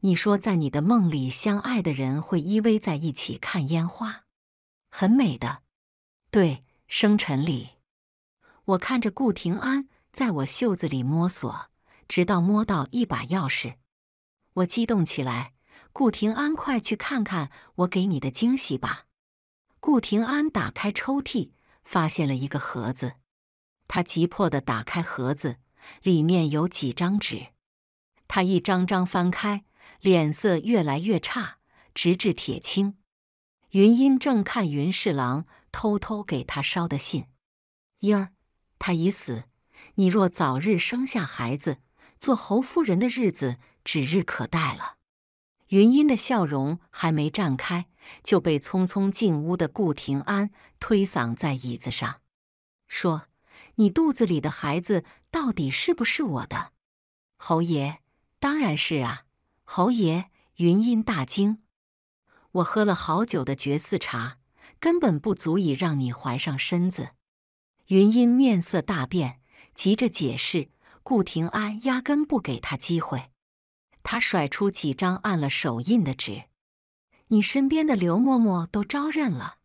你说在你的梦里，相爱的人会依偎在一起看烟花，很美的。对，生辰礼。”我看着顾廷安在我袖子里摸索，直到摸到一把钥匙，我激动起来。顾廷安，快去看看我给你的惊喜吧！顾廷安打开抽屉，发现了一个盒子。他急迫的打开盒子，里面有几张纸。他一张张翻开，脸色越来越差，直至铁青。云音正看云侍郎偷偷给他捎的信：“英儿，他已死，你若早日生下孩子，做侯夫人的日子指日可待了。”云音的笑容还没绽开，就被匆匆进屋的顾廷安推搡在椅子上，说：“你肚子里的孩子到底是不是我的，侯爷？当然是啊，侯爷！”云音大惊：“我喝了好久的绝嗣茶，根本不足以让你怀上身子。”云音面色大变，急着解释，顾廷安压根不给他机会。他甩出几张按了手印的纸，你身边的刘嬷嬷都招认了。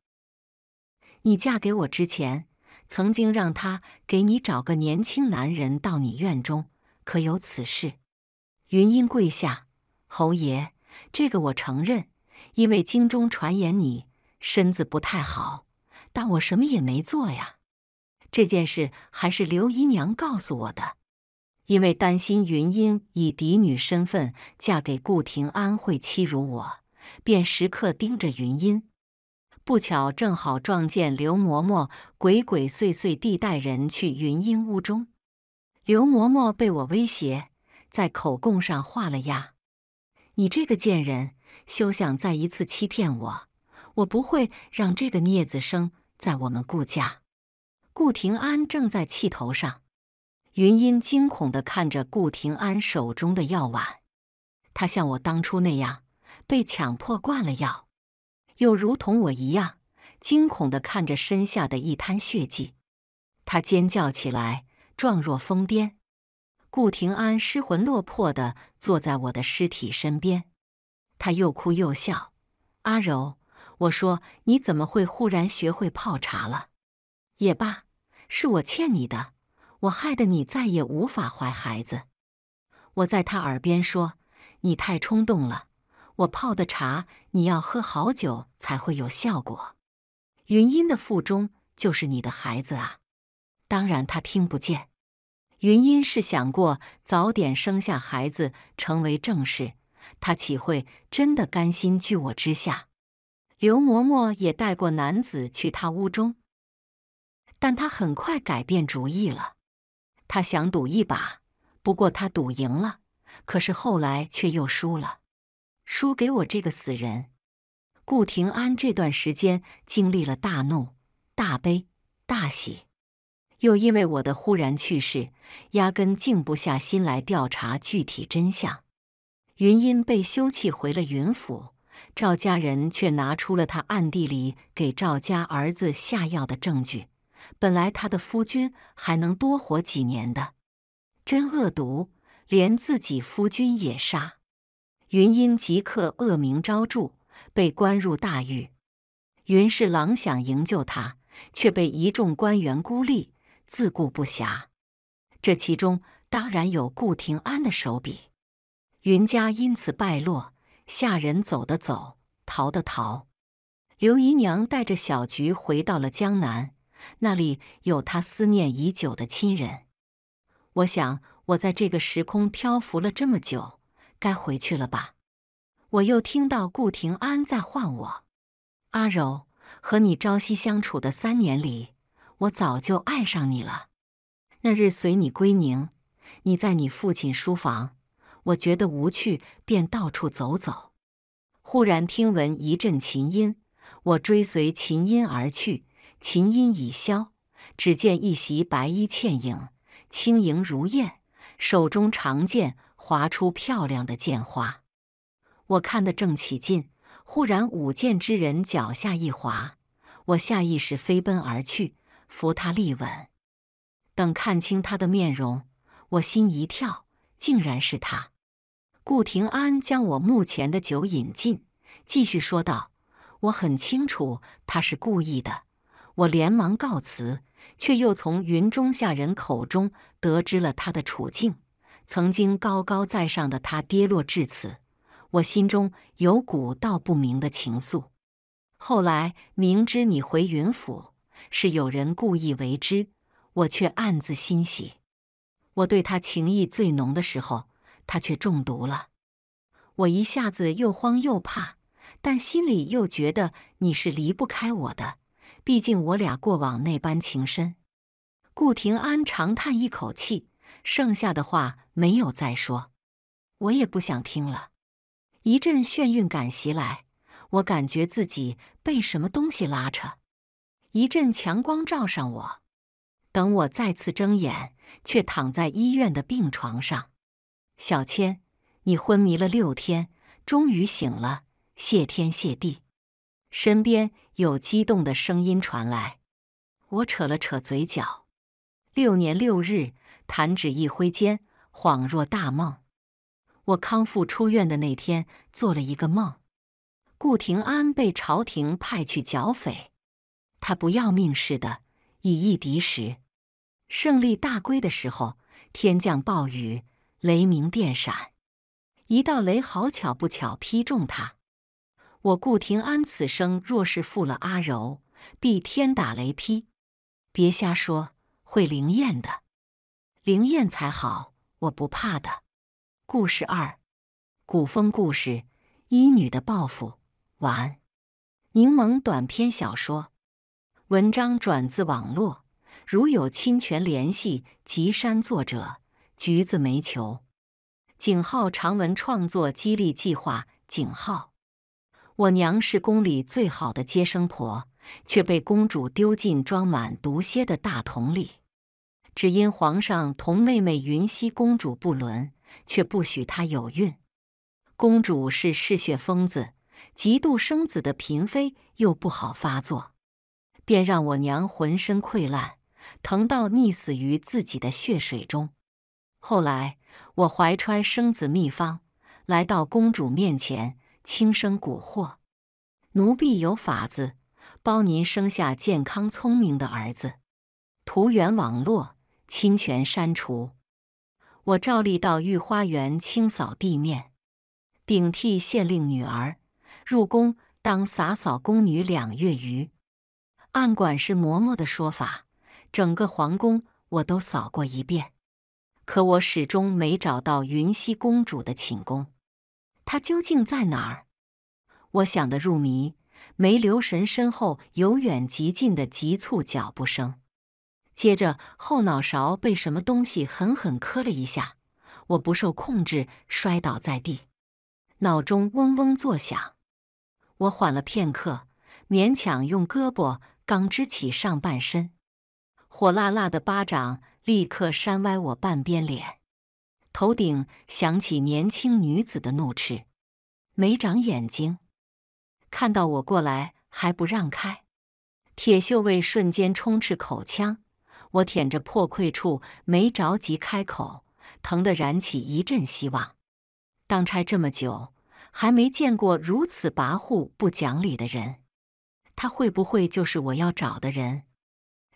你嫁给我之前，曾经让她给你找个年轻男人到你院中，可有此事？云英跪下，侯爷，这个我承认，因为京中传言你身子不太好，但我什么也没做呀。这件事还是刘姨娘告诉我的。因为担心云音以嫡女身份嫁给顾廷安会欺辱我，便时刻盯着云音。不巧，正好撞见刘嬷嬷鬼鬼祟祟地带人去云音屋中。刘嬷嬷被我威胁，在口供上画了押。你这个贱人，休想再一次欺骗我！我不会让这个孽子生在我们顾家。顾廷安正在气头上。云音惊恐地看着顾廷安手中的药碗，他像我当初那样被强迫灌了药，又如同我一样惊恐地看着身下的一滩血迹，他尖叫起来，状若疯癫。顾廷安失魂落魄的坐在我的尸体身边，他又哭又笑。阿柔，我说你怎么会忽然学会泡茶了？也罢，是我欠你的。我害得你再也无法怀孩子。我在他耳边说：“你太冲动了，我泡的茶你要喝好久才会有效果。”云音的腹中就是你的孩子啊！当然他听不见。云音是想过早点生下孩子，成为正室，他岂会真的甘心居我之下？刘嬷嬷也带过男子去他屋中，但他很快改变主意了。他想赌一把，不过他赌赢了，可是后来却又输了，输给我这个死人。顾廷安这段时间经历了大怒、大悲、大喜，又因为我的忽然去世，压根静不下心来调查具体真相。云音被休弃回了云府，赵家人却拿出了他暗地里给赵家儿子下药的证据。本来他的夫君还能多活几年的，真恶毒，连自己夫君也杀。云英即刻恶名昭著，被关入大狱。云侍郎想营救他，却被一众官员孤立，自顾不暇。这其中当然有顾廷安的手笔。云家因此败落，下人走的走，逃的逃。刘姨娘带着小菊回到了江南。那里有他思念已久的亲人。我想，我在这个时空漂浮了这么久，该回去了吧。我又听到顾廷安在唤我：“阿柔，和你朝夕相处的三年里，我早就爱上你了。那日随你归宁，你在你父亲书房，我觉得无趣，便到处走走。忽然听闻一阵琴音，我追随琴音而去。”琴音已消，只见一袭白衣倩影，轻盈如燕，手中长剑划出漂亮的剑花。我看得正起劲，忽然舞剑之人脚下一滑，我下意识飞奔而去，扶他立稳。等看清他的面容，我心一跳，竟然是他。顾廷安将我目前的酒饮尽，继续说道：“我很清楚，他是故意的。”我连忙告辞，却又从云中下人口中得知了他的处境。曾经高高在上的他跌落至此，我心中有股道不明的情愫。后来明知你回云府是有人故意为之，我却暗自欣喜。我对他情意最浓的时候，他却中毒了。我一下子又慌又怕，但心里又觉得你是离不开我的。毕竟我俩过往那般情深，顾廷安长叹一口气，剩下的话没有再说，我也不想听了。一阵眩晕感袭来，我感觉自己被什么东西拉扯，一阵强光照上我，等我再次睁眼，却躺在医院的病床上。小千，你昏迷了六天，终于醒了，谢天谢地。身边。有激动的声音传来，我扯了扯嘴角。六年六日，弹指一挥间，恍若大梦。我康复出院的那天，做了一个梦：顾廷安被朝廷派去剿匪，他不要命似的，以一敌十，胜利大归的时候，天降暴雨，雷鸣电闪，一道雷好巧不巧劈中他。我顾廷安此生若是负了阿柔，必天打雷劈。别瞎说，会灵验的，灵验才好。我不怕的。故事二，古风故事，医女的报复。完，柠檬短篇小说，文章转自网络，如有侵权联系及删。作者：橘子煤球。井号长文创作激励计划。井号。我娘是宫里最好的接生婆，却被公主丢进装满毒蝎的大桶里，只因皇上同妹妹云汐公主不伦，却不许她有孕。公主是嗜血疯子，嫉妒生子的嫔妃又不好发作，便让我娘浑身溃烂，疼到溺死于自己的血水中。后来，我怀揣生子秘方，来到公主面前。轻声蛊惑，奴婢有法子，包您生下健康聪明的儿子。图源网络，侵权删除。我照例到御花园清扫地面，顶替县令女儿入宫当洒扫宫女两月余。按管事嬷嬷的说法，整个皇宫我都扫过一遍，可我始终没找到云汐公主的寝宫。他究竟在哪儿？我想得入迷，没留神身后由远及近的急促脚步声。接着，后脑勺被什么东西狠狠磕了一下，我不受控制摔倒在地，脑中嗡嗡作响。我缓了片刻，勉强用胳膊刚支起上半身，火辣辣的巴掌立刻扇歪我半边脸。头顶响起年轻女子的怒斥：“没长眼睛，看到我过来还不让开！”铁锈味瞬间充斥口腔，我舔着破溃处，没着急开口，疼得燃起一阵希望。当差这么久，还没见过如此跋扈不讲理的人。他会不会就是我要找的人？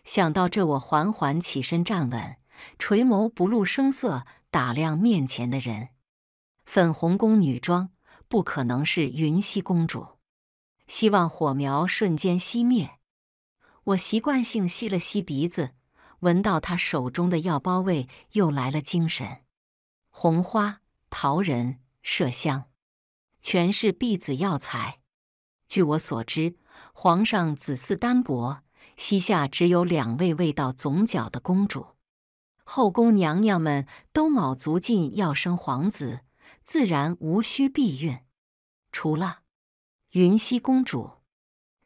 想到这，我缓缓起身站稳，垂眸不露声色。打量面前的人，粉红宫女装不可能是云汐公主。希望火苗瞬间熄灭。我习惯性吸了吸鼻子，闻到他手中的药包味，又来了精神。红花、桃仁、麝香，全是避子药材。据我所知，皇上子嗣单薄，膝下只有两位未到总角的公主。后宫娘娘们都卯足劲要生皇子，自然无需避孕。除了云溪公主，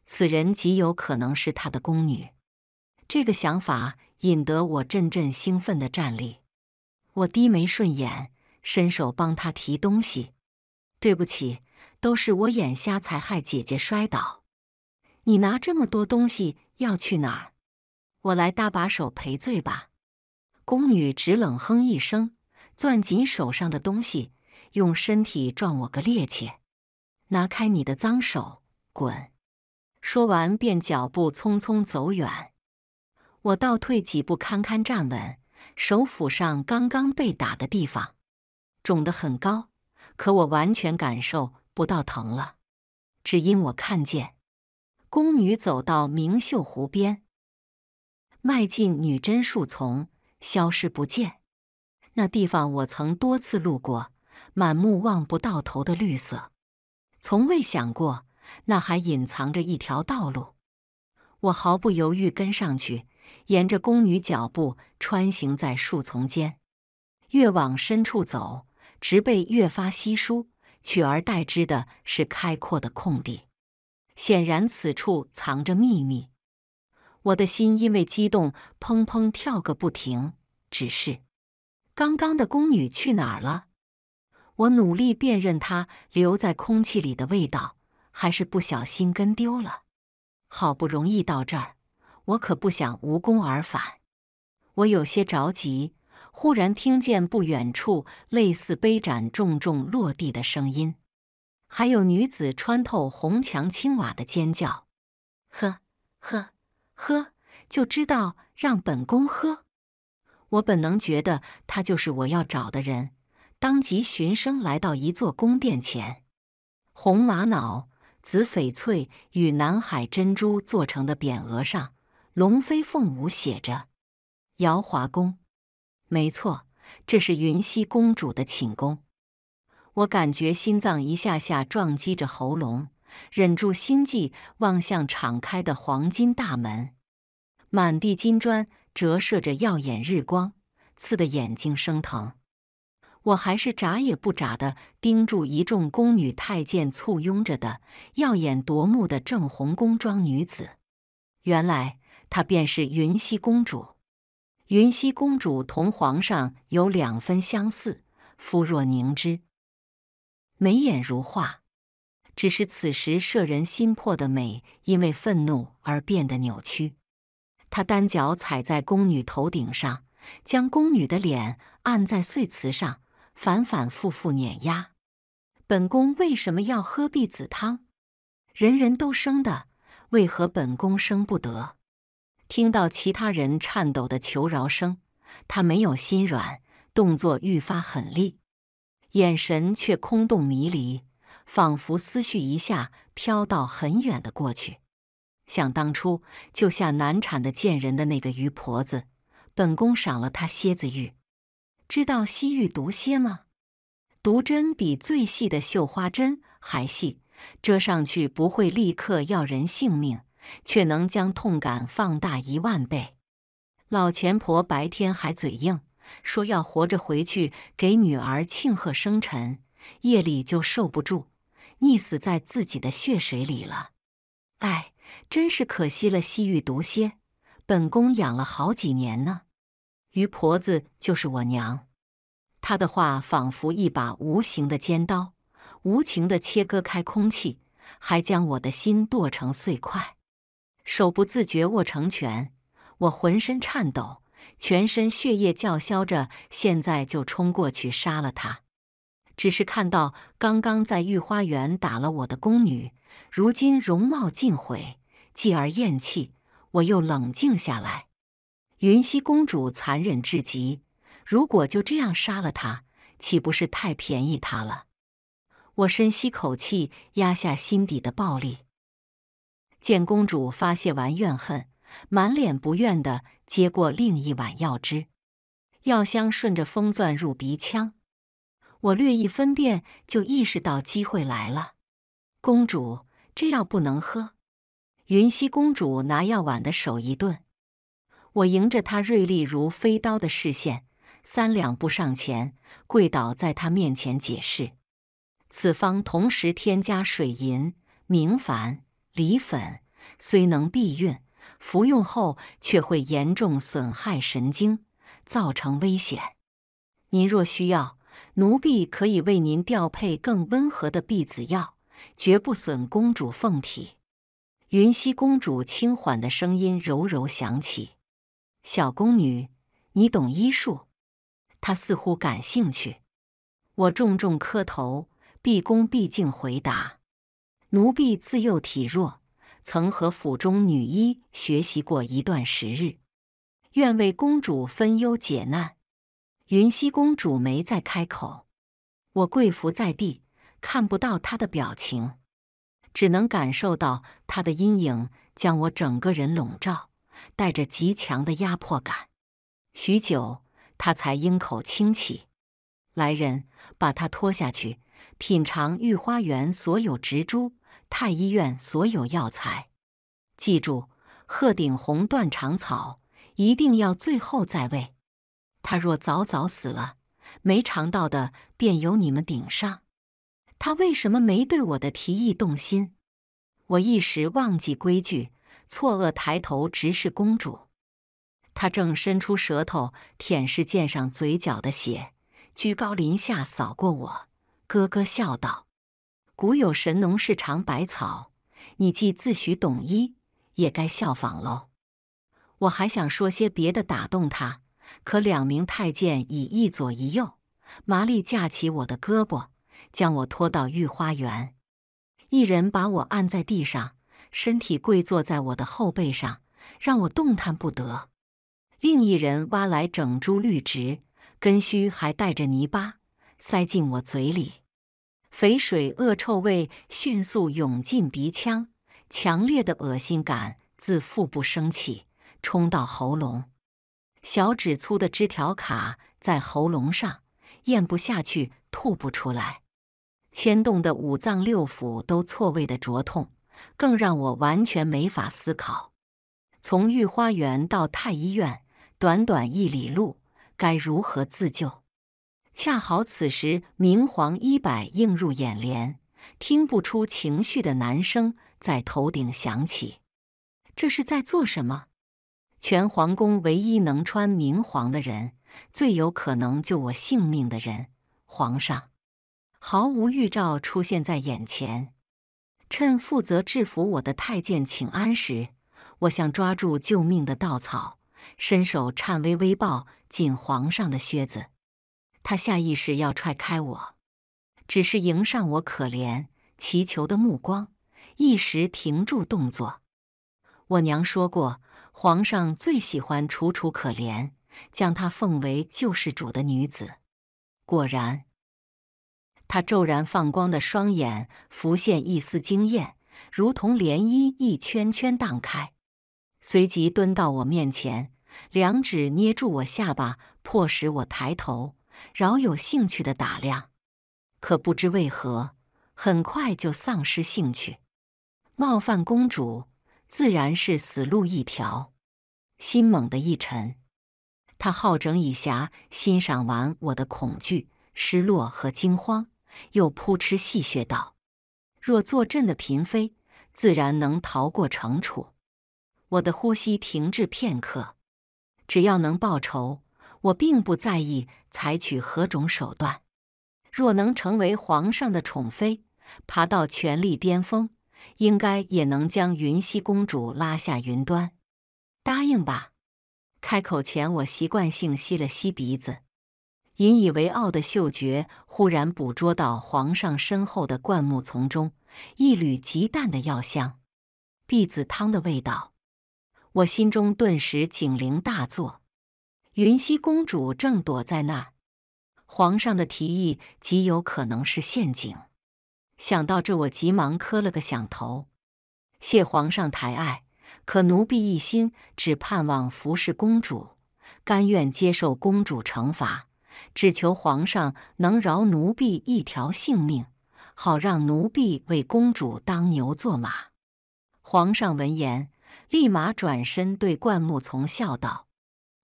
此人极有可能是她的宫女。这个想法引得我阵阵兴奋的站立。我低眉顺眼，伸手帮她提东西。对不起，都是我眼瞎才害姐姐摔倒。你拿这么多东西要去哪儿？我来搭把手赔罪吧。宫女只冷哼一声，攥紧手上的东西，用身体撞我个趔趄，拿开你的脏手，滚！说完便脚步匆匆走远。我倒退几步，堪堪站稳，手抚上刚刚被打的地方，肿得很高，可我完全感受不到疼了，只因我看见宫女走到明秀湖边，迈进女真树丛。消失不见。那地方我曾多次路过，满目望不到头的绿色，从未想过那还隐藏着一条道路。我毫不犹豫跟上去，沿着宫女脚步穿行在树丛间。越往深处走，植被越发稀疏，取而代之的是开阔的空地。显然，此处藏着秘密。我的心因为激动砰砰跳个不停。只是，刚刚的宫女去哪儿了？我努力辨认她留在空气里的味道，还是不小心跟丢了。好不容易到这儿，我可不想无功而返。我有些着急，忽然听见不远处类似杯盏重重落地的声音，还有女子穿透红墙青瓦的尖叫。呵呵。喝，就知道让本宫喝。我本能觉得他就是我要找的人，当即循声来到一座宫殿前。红玛瑙、紫翡翠与南海珍珠做成的匾额上，龙飞凤舞写着“瑶华宫”。没错，这是云汐公主的寝宫。我感觉心脏一下下撞击着喉咙。忍住心悸，望向敞开的黄金大门，满地金砖折射着耀眼日光，刺得眼睛生疼。我还是眨也不眨地盯住一众宫女太监簇拥着的耀眼夺目的正红宫装女子。原来她便是云汐公主。云汐公主同皇上有两分相似，肤若凝脂，眉眼如画。只是此时摄人心魄的美，因为愤怒而变得扭曲。他单脚踩在宫女头顶上，将宫女的脸按在碎瓷上，反反复复碾压。本宫为什么要喝避子汤？人人都生的，为何本宫生不得？听到其他人颤抖的求饶声，他没有心软，动作愈发狠厉，眼神却空洞迷离。仿佛思绪一下飘到很远的过去，想当初救下难产的贱人的那个鱼婆子，本宫赏了她蝎子玉。知道西域毒蝎吗？毒针比最细的绣花针还细，遮上去不会立刻要人性命，却能将痛感放大一万倍。老钱婆白天还嘴硬，说要活着回去给女儿庆贺生辰，夜里就受不住。溺死在自己的血水里了，哎，真是可惜了西域毒蝎，本宫养了好几年呢。于婆子就是我娘，她的话仿佛一把无形的尖刀，无情的切割开空气，还将我的心剁成碎块。手不自觉握成拳，我浑身颤抖，全身血液叫嚣着，现在就冲过去杀了他。只是看到刚刚在御花园打了我的宫女，如今容貌尽毁，继而咽气，我又冷静下来。云溪公主残忍至极，如果就这样杀了她，岂不是太便宜她了？我深吸口气，压下心底的暴戾。见公主发泄完怨恨，满脸不悦的接过另一碗药汁，药香顺着风钻入鼻腔。我略一分辨，就意识到机会来了。公主，这药不能喝。云汐公主拿药碗的手一顿，我迎着她锐利如飞刀的视线，三两步上前，跪倒在她面前解释：此方同时添加水银、明矾、梨粉，虽能避孕，服用后却会严重损害神经，造成危险。您若需要。奴婢可以为您调配更温和的避子药，绝不损公主凤体。云汐公主轻缓的声音柔柔响起：“小宫女，你懂医术？”她似乎感兴趣。我重重磕头，毕恭毕敬回答：“奴婢自幼体弱，曾和府中女医学习过一段时日，愿为公主分忧解难。”云溪公主没再开口，我跪伏在地，看不到她的表情，只能感受到她的阴影将我整个人笼罩，带着极强的压迫感。许久，她才樱口清起：“来人，把他拖下去，品尝御花园所有植株，太医院所有药材。记住，鹤顶红、断肠草一定要最后再喂。”他若早早死了，没尝到的便由你们顶上。他为什么没对我的提议动心？我一时忘记规矩，错愕抬头直视公主。她正伸出舌头舔舐剑上嘴角的血，居高临下扫过我，咯咯笑道：“古有神农氏尝百草，你既自诩懂医，也该效仿喽。”我还想说些别的打动他。可两名太监已一左一右，麻利架起我的胳膊，将我拖到御花园。一人把我按在地上，身体跪坐在我的后背上，让我动弹不得。另一人挖来整株绿植，根须还带着泥巴，塞进我嘴里。肥水恶臭味迅速涌进鼻腔，强烈的恶心感自腹部升起，冲到喉咙。小指粗的枝条卡在喉咙上，咽不下去，吐不出来，牵动的五脏六腑都错位的灼痛，更让我完全没法思考。从御花园到太医院，短短一里路，该如何自救？恰好此时，明黄衣摆映入眼帘，听不出情绪的男声在头顶响起：“这是在做什么？”全皇宫唯一能穿明黄的人，最有可能救我性命的人，皇上毫无预兆出现在眼前。趁负责制服我的太监请安时，我像抓住救命的稻草，伸手颤巍巍抱紧皇上的靴子。他下意识要踹开我，只是迎上我可怜祈求的目光，一时停住动作。我娘说过。皇上最喜欢楚楚可怜、将她奉为救世主的女子。果然，他骤然放光的双眼浮现一丝惊艳，如同涟漪一圈圈荡开。随即蹲到我面前，两指捏住我下巴，迫使我抬头，饶有兴趣的打量。可不知为何，很快就丧失兴趣，冒犯公主。自然是死路一条，心猛地一沉。他好整以暇欣赏完我的恐惧、失落和惊慌，又扑哧戏谑道：“若坐镇的嫔妃，自然能逃过惩处。”我的呼吸停滞片刻。只要能报仇，我并不在意采取何种手段。若能成为皇上的宠妃，爬到权力巅峰。应该也能将云溪公主拉下云端，答应吧。开口前，我习惯性吸了吸鼻子，引以为傲的嗅觉忽然捕捉到皇上身后的灌木丛中一缕极淡的药香——避子汤的味道。我心中顿时警铃大作，云溪公主正躲在那儿，皇上的提议极有可能是陷阱。想到这，我急忙磕了个响头，谢皇上抬爱。可奴婢一心只盼望服侍公主，甘愿接受公主惩罚，只求皇上能饶奴婢一条性命，好让奴婢为公主当牛做马。皇上闻言，立马转身对灌木丛笑道：“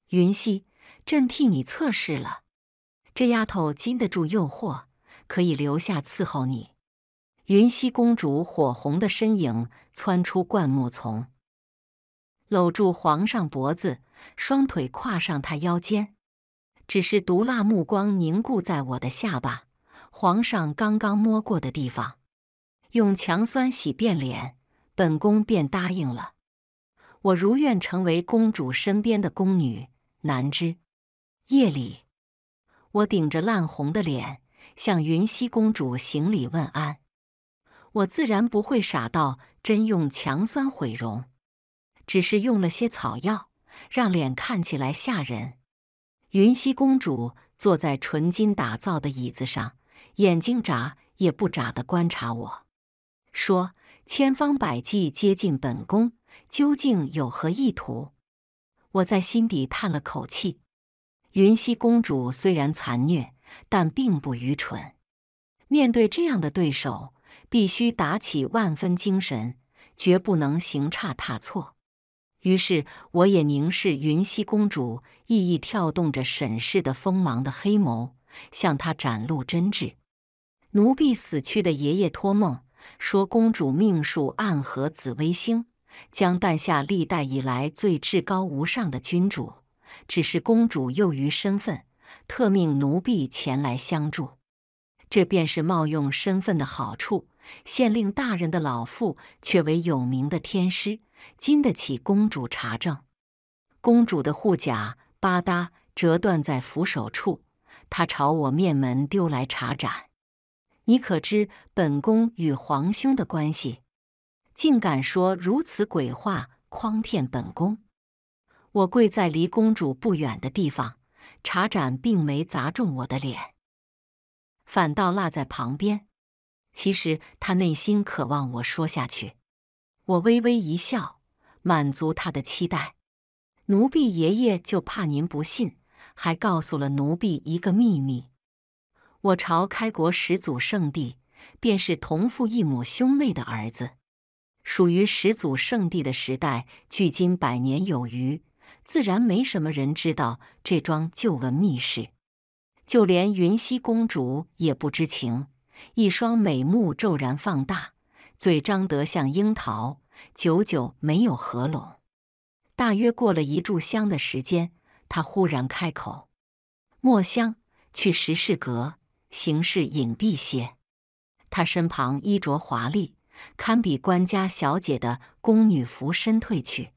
云溪，朕替你测试了，这丫头禁得住诱惑，可以留下伺候你。”云溪公主火红的身影窜出灌木丛，搂住皇上脖子，双腿跨上他腰间，只是毒辣目光凝固在我的下巴、皇上刚刚摸过的地方。用强酸洗遍脸，本宫便答应了。我如愿成为公主身边的宫女。南芝，夜里，我顶着烂红的脸向云溪公主行礼问安。我自然不会傻到真用强酸毁容，只是用了些草药，让脸看起来吓人。云汐公主坐在纯金打造的椅子上，眼睛眨也不眨的观察我，说：“千方百计接近本宫，究竟有何意图？”我在心底叹了口气。云汐公主虽然残虐，但并不愚蠢，面对这样的对手。必须打起万分精神，绝不能行差踏错。于是，我也凝视云溪公主熠熠跳动着审视的锋芒的黑眸，向她展露真挚。奴婢死去的爷爷托梦说，公主命数暗合紫微星，将诞下历代以来最至高无上的君主。只是公主幼于身份，特命奴婢前来相助。这便是冒用身份的好处。县令大人的老父却为有名的天师，经得起公主查证。公主的护甲吧嗒折断在扶手处，她朝我面门丢来茶盏。你可知本宫与皇兄的关系？竟敢说如此鬼话，诓骗本宫！我跪在离公主不远的地方，茶盏并没砸中我的脸。反倒落在旁边。其实他内心渴望我说下去。我微微一笑，满足他的期待。奴婢爷爷就怕您不信，还告诉了奴婢一个秘密。我朝开国始祖圣帝，便是同父异母兄妹的儿子。属于始祖圣帝的时代，距今百年有余，自然没什么人知道这桩旧闻秘事。就连云汐公主也不知情，一双美目骤然放大，嘴张得像樱桃，久久没有合拢。大约过了一炷香的时间，她忽然开口：“墨香，去石室阁，行事隐蔽些。”她身旁衣着华丽、堪比官家小姐的宫女服，身退去。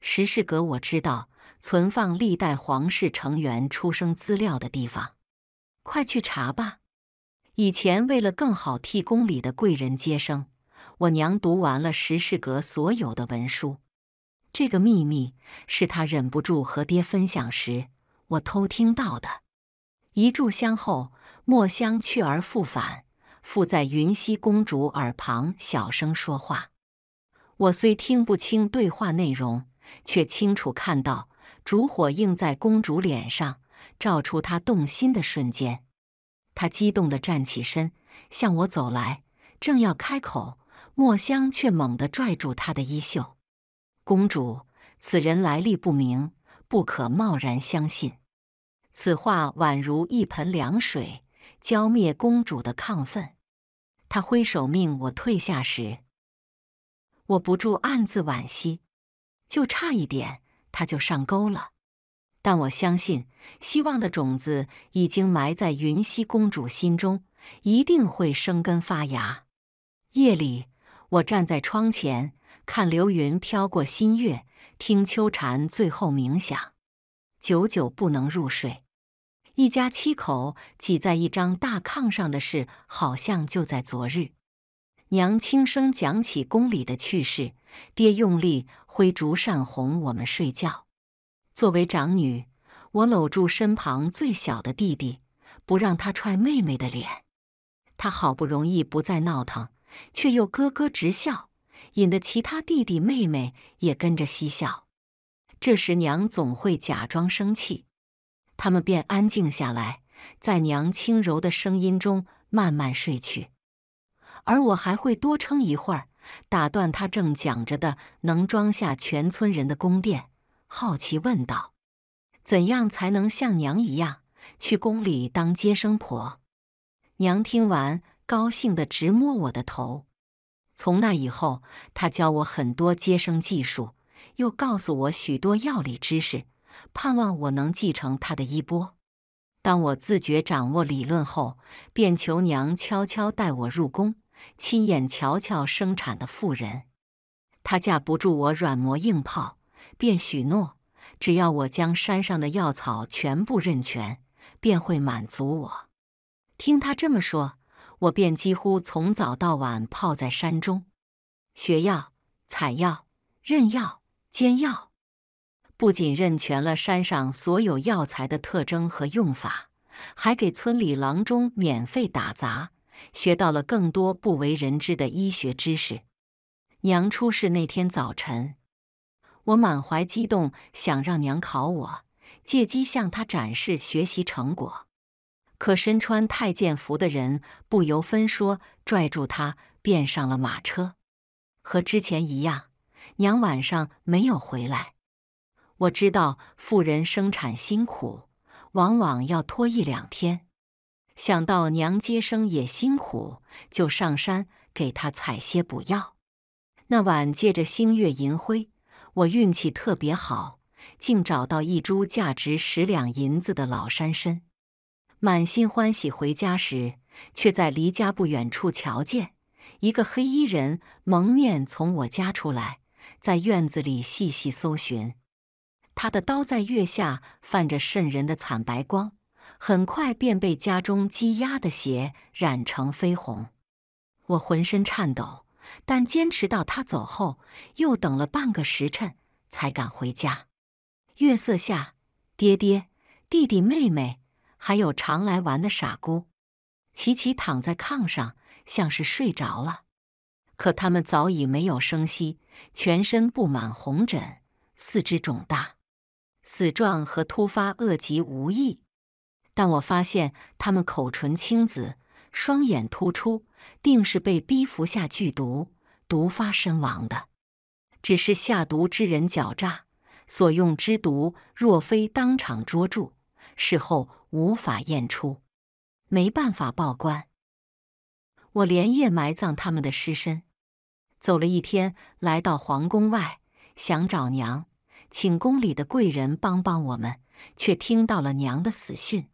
石室阁我知道，存放历代皇室成员出生资料的地方。快去查吧！以前为了更好替宫里的贵人接生，我娘读完了十世阁所有的文书。这个秘密是她忍不住和爹分享时，我偷听到的。一炷香后，墨香去而复返，附在云汐公主耳旁小声说话。我虽听不清对话内容，却清楚看到烛火映在公主脸上。照出他动心的瞬间，他激动地站起身，向我走来，正要开口，墨香却猛地拽住他的衣袖：“公主，此人来历不明，不可贸然相信。”此话宛如一盆凉水，浇灭公主的亢奋。他挥手命我退下时，我不住暗自惋惜：就差一点，他就上钩了。但我相信，希望的种子已经埋在云溪公主心中，一定会生根发芽。夜里，我站在窗前看流云飘过新月，听秋蝉最后鸣响，久久不能入睡。一家七口挤在一张大炕上的事，好像就在昨日。娘轻声讲起宫里的趣事，爹用力挥竹扇哄我们睡觉。作为长女，我搂住身旁最小的弟弟，不让他踹妹妹的脸。他好不容易不再闹腾，却又咯咯直笑，引得其他弟弟妹妹也跟着嬉笑。这时娘总会假装生气，他们便安静下来，在娘轻柔的声音中慢慢睡去。而我还会多撑一会儿，打断他正讲着的能装下全村人的宫殿。好奇问道：“怎样才能像娘一样去宫里当接生婆？”娘听完，高兴的直摸我的头。从那以后，她教我很多接生技术，又告诉我许多药理知识，盼望我能继承她的衣钵。当我自觉掌握理论后，便求娘悄悄带我入宫，亲眼瞧瞧生产的妇人。她架不住我软磨硬泡。便许诺，只要我将山上的药草全部认全，便会满足我。听他这么说，我便几乎从早到晚泡在山中，学药、采药、认药、煎药。不仅认全了山上所有药材的特征和用法，还给村里郎中免费打杂，学到了更多不为人知的医学知识。娘出事那天早晨。我满怀激动，想让娘考我，借机向她展示学习成果。可身穿太监服的人不由分说拽住他，便上了马车。和之前一样，娘晚上没有回来。我知道妇人生产辛苦，往往要拖一两天。想到娘接生也辛苦，就上山给她采些补药。那晚借着星月银辉。我运气特别好，竟找到一株价值十两银子的老山参。满心欢喜回家时，却在离家不远处瞧见一个黑衣人蒙面从我家出来，在院子里细细搜寻。他的刀在月下泛着渗人的惨白光，很快便被家中积压的血染成绯红。我浑身颤抖。但坚持到他走后，又等了半个时辰，才敢回家。月色下，爹爹、弟弟、妹妹，还有常来玩的傻姑，齐齐躺在炕上，像是睡着了。可他们早已没有声息，全身布满红疹，四肢肿大，死状和突发恶疾无异。但我发现他们口唇青紫。双眼突出，定是被逼服下剧毒，毒发身亡的。只是下毒之人狡诈，所用之毒若非当场捉住，事后无法验出，没办法报官。我连夜埋葬他们的尸身，走了一天，来到皇宫外，想找娘，请宫里的贵人帮帮我们，却听到了娘的死讯。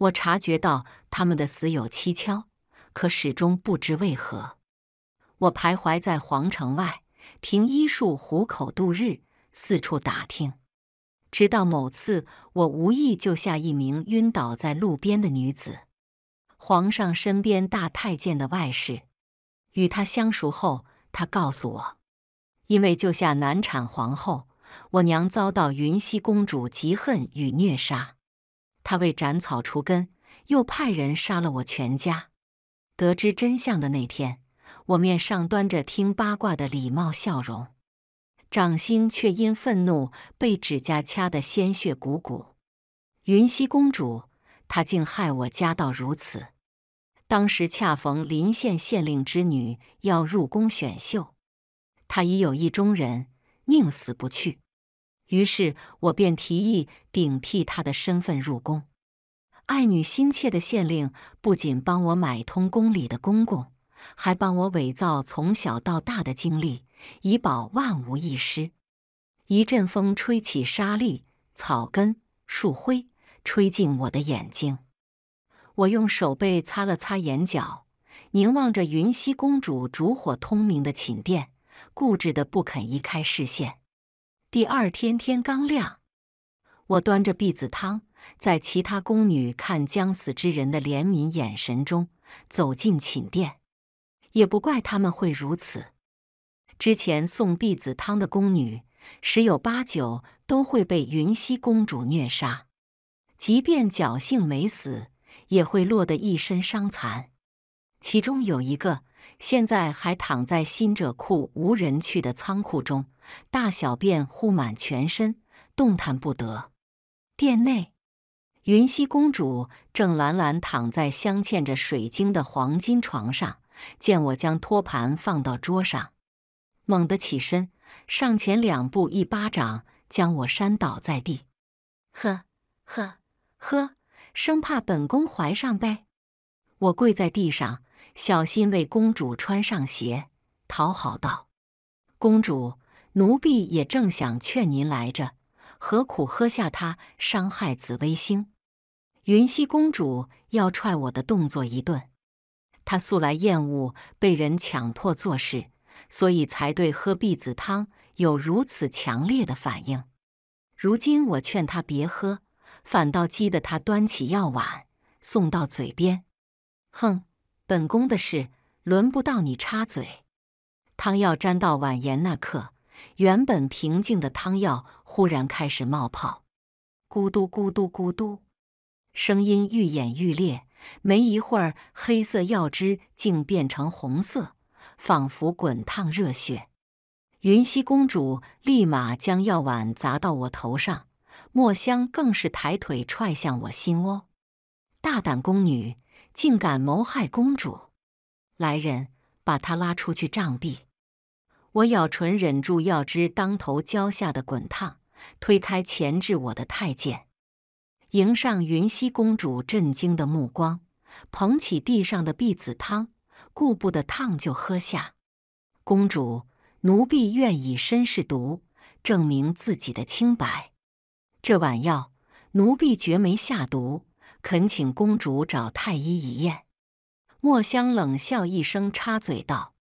我察觉到他们的死有蹊跷，可始终不知为何。我徘徊在皇城外，凭医术糊口度日，四处打听。直到某次，我无意救下一名晕倒在路边的女子。皇上身边大太监的外事，与他相熟后，他告诉我，因为救下难产皇后，我娘遭到云溪公主嫉恨与虐杀。他为斩草除根，又派人杀了我全家。得知真相的那天，我面上端着听八卦的礼貌笑容，掌心却因愤怒被指甲掐得鲜血汩汩。云汐公主，她竟害我家到如此！当时恰逢临县县令之女要入宫选秀，她已有意中人，宁死不去。于是我便提议顶替她的身份入宫。爱女心切的县令不仅帮我买通宫里的公公，还帮我伪造从小到大的经历，以保万无一失。一阵风吹起沙粒、草根、树灰，吹进我的眼睛。我用手背擦了擦眼角，凝望着云汐公主烛火通明的寝殿，固执的不肯移开视线。第二天天刚亮，我端着篦子汤，在其他宫女看将死之人的怜悯眼神中走进寝殿。也不怪他们会如此，之前送篦子汤的宫女十有八九都会被云汐公主虐杀，即便侥幸没死，也会落得一身伤残。其中有一个现在还躺在新者库无人去的仓库中。大小便糊满全身，动弹不得。殿内，云汐公主正懒懒躺在镶嵌着水晶的黄金床上，见我将托盘放到桌上，猛地起身，上前两步，一巴掌将我扇倒在地。呵呵呵，生怕本宫怀上呗？我跪在地上，小心为公主穿上鞋，讨好道：“公主。”奴婢也正想劝您来着，何苦喝下它伤害紫微星？云汐公主要踹我的动作一顿，她素来厌恶被人强迫做事，所以才对喝避子汤有如此强烈的反应。如今我劝她别喝，反倒激得她端起药碗送到嘴边。哼，本宫的事轮不到你插嘴。汤药沾到碗沿那刻。原本平静的汤药忽然开始冒泡，咕嘟咕嘟咕嘟，声音愈演愈烈。没一会儿，黑色药汁竟变成红色，仿佛滚烫热血。云溪公主立马将药碗砸到我头上，墨香更是抬腿踹向我心窝。大胆宫女，竟敢谋害公主！来人，把她拉出去杖毙！我咬唇忍住药汁当头浇下的滚烫，推开钳制我的太监，迎上云溪公主震惊的目光，捧起地上的篦子汤，顾不得烫就喝下。公主，奴婢愿以身试毒，证明自己的清白。这碗药，奴婢绝没下毒，恳请公主找太医一验。墨香冷笑一声，插嘴道。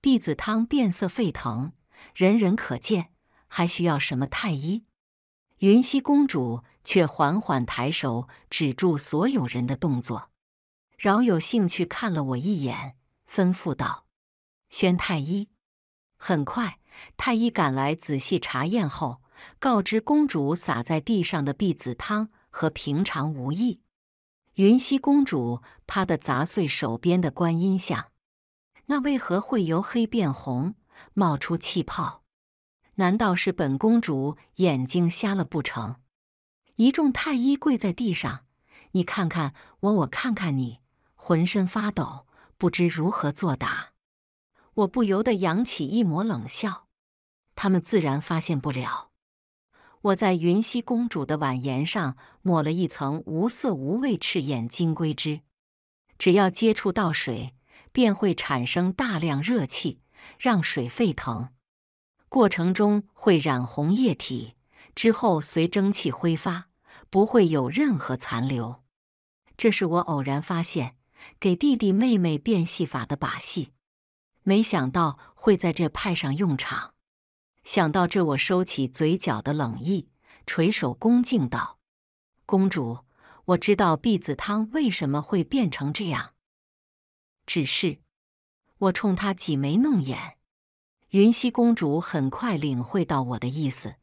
避子汤变色沸腾，人人可见，还需要什么太医？云汐公主却缓缓抬手止住所有人的动作，饶有兴趣看了我一眼，吩咐道：“宣太医。”很快，太医赶来，仔细查验后，告知公主洒在地上的避子汤和平常无异。云汐公主啪的砸碎手边的观音像。那为何会由黑变红，冒出气泡？难道是本公主眼睛瞎了不成？一众太医跪在地上，你看看我，我看看你，浑身发抖，不知如何作答。我不由得扬起一抹冷笑。他们自然发现不了。我在云溪公主的碗沿上抹了一层无色无味赤眼金龟汁，只要接触到水。便会产生大量热气，让水沸腾，过程中会染红液体，之后随蒸汽挥发，不会有任何残留。这是我偶然发现给弟弟妹妹变戏法的把戏，没想到会在这派上用场。想到这，我收起嘴角的冷意，垂手恭敬道：“公主，我知道避子汤为什么会变成这样。”只是，我冲他挤眉弄眼。云汐公主很快领会到我的意思，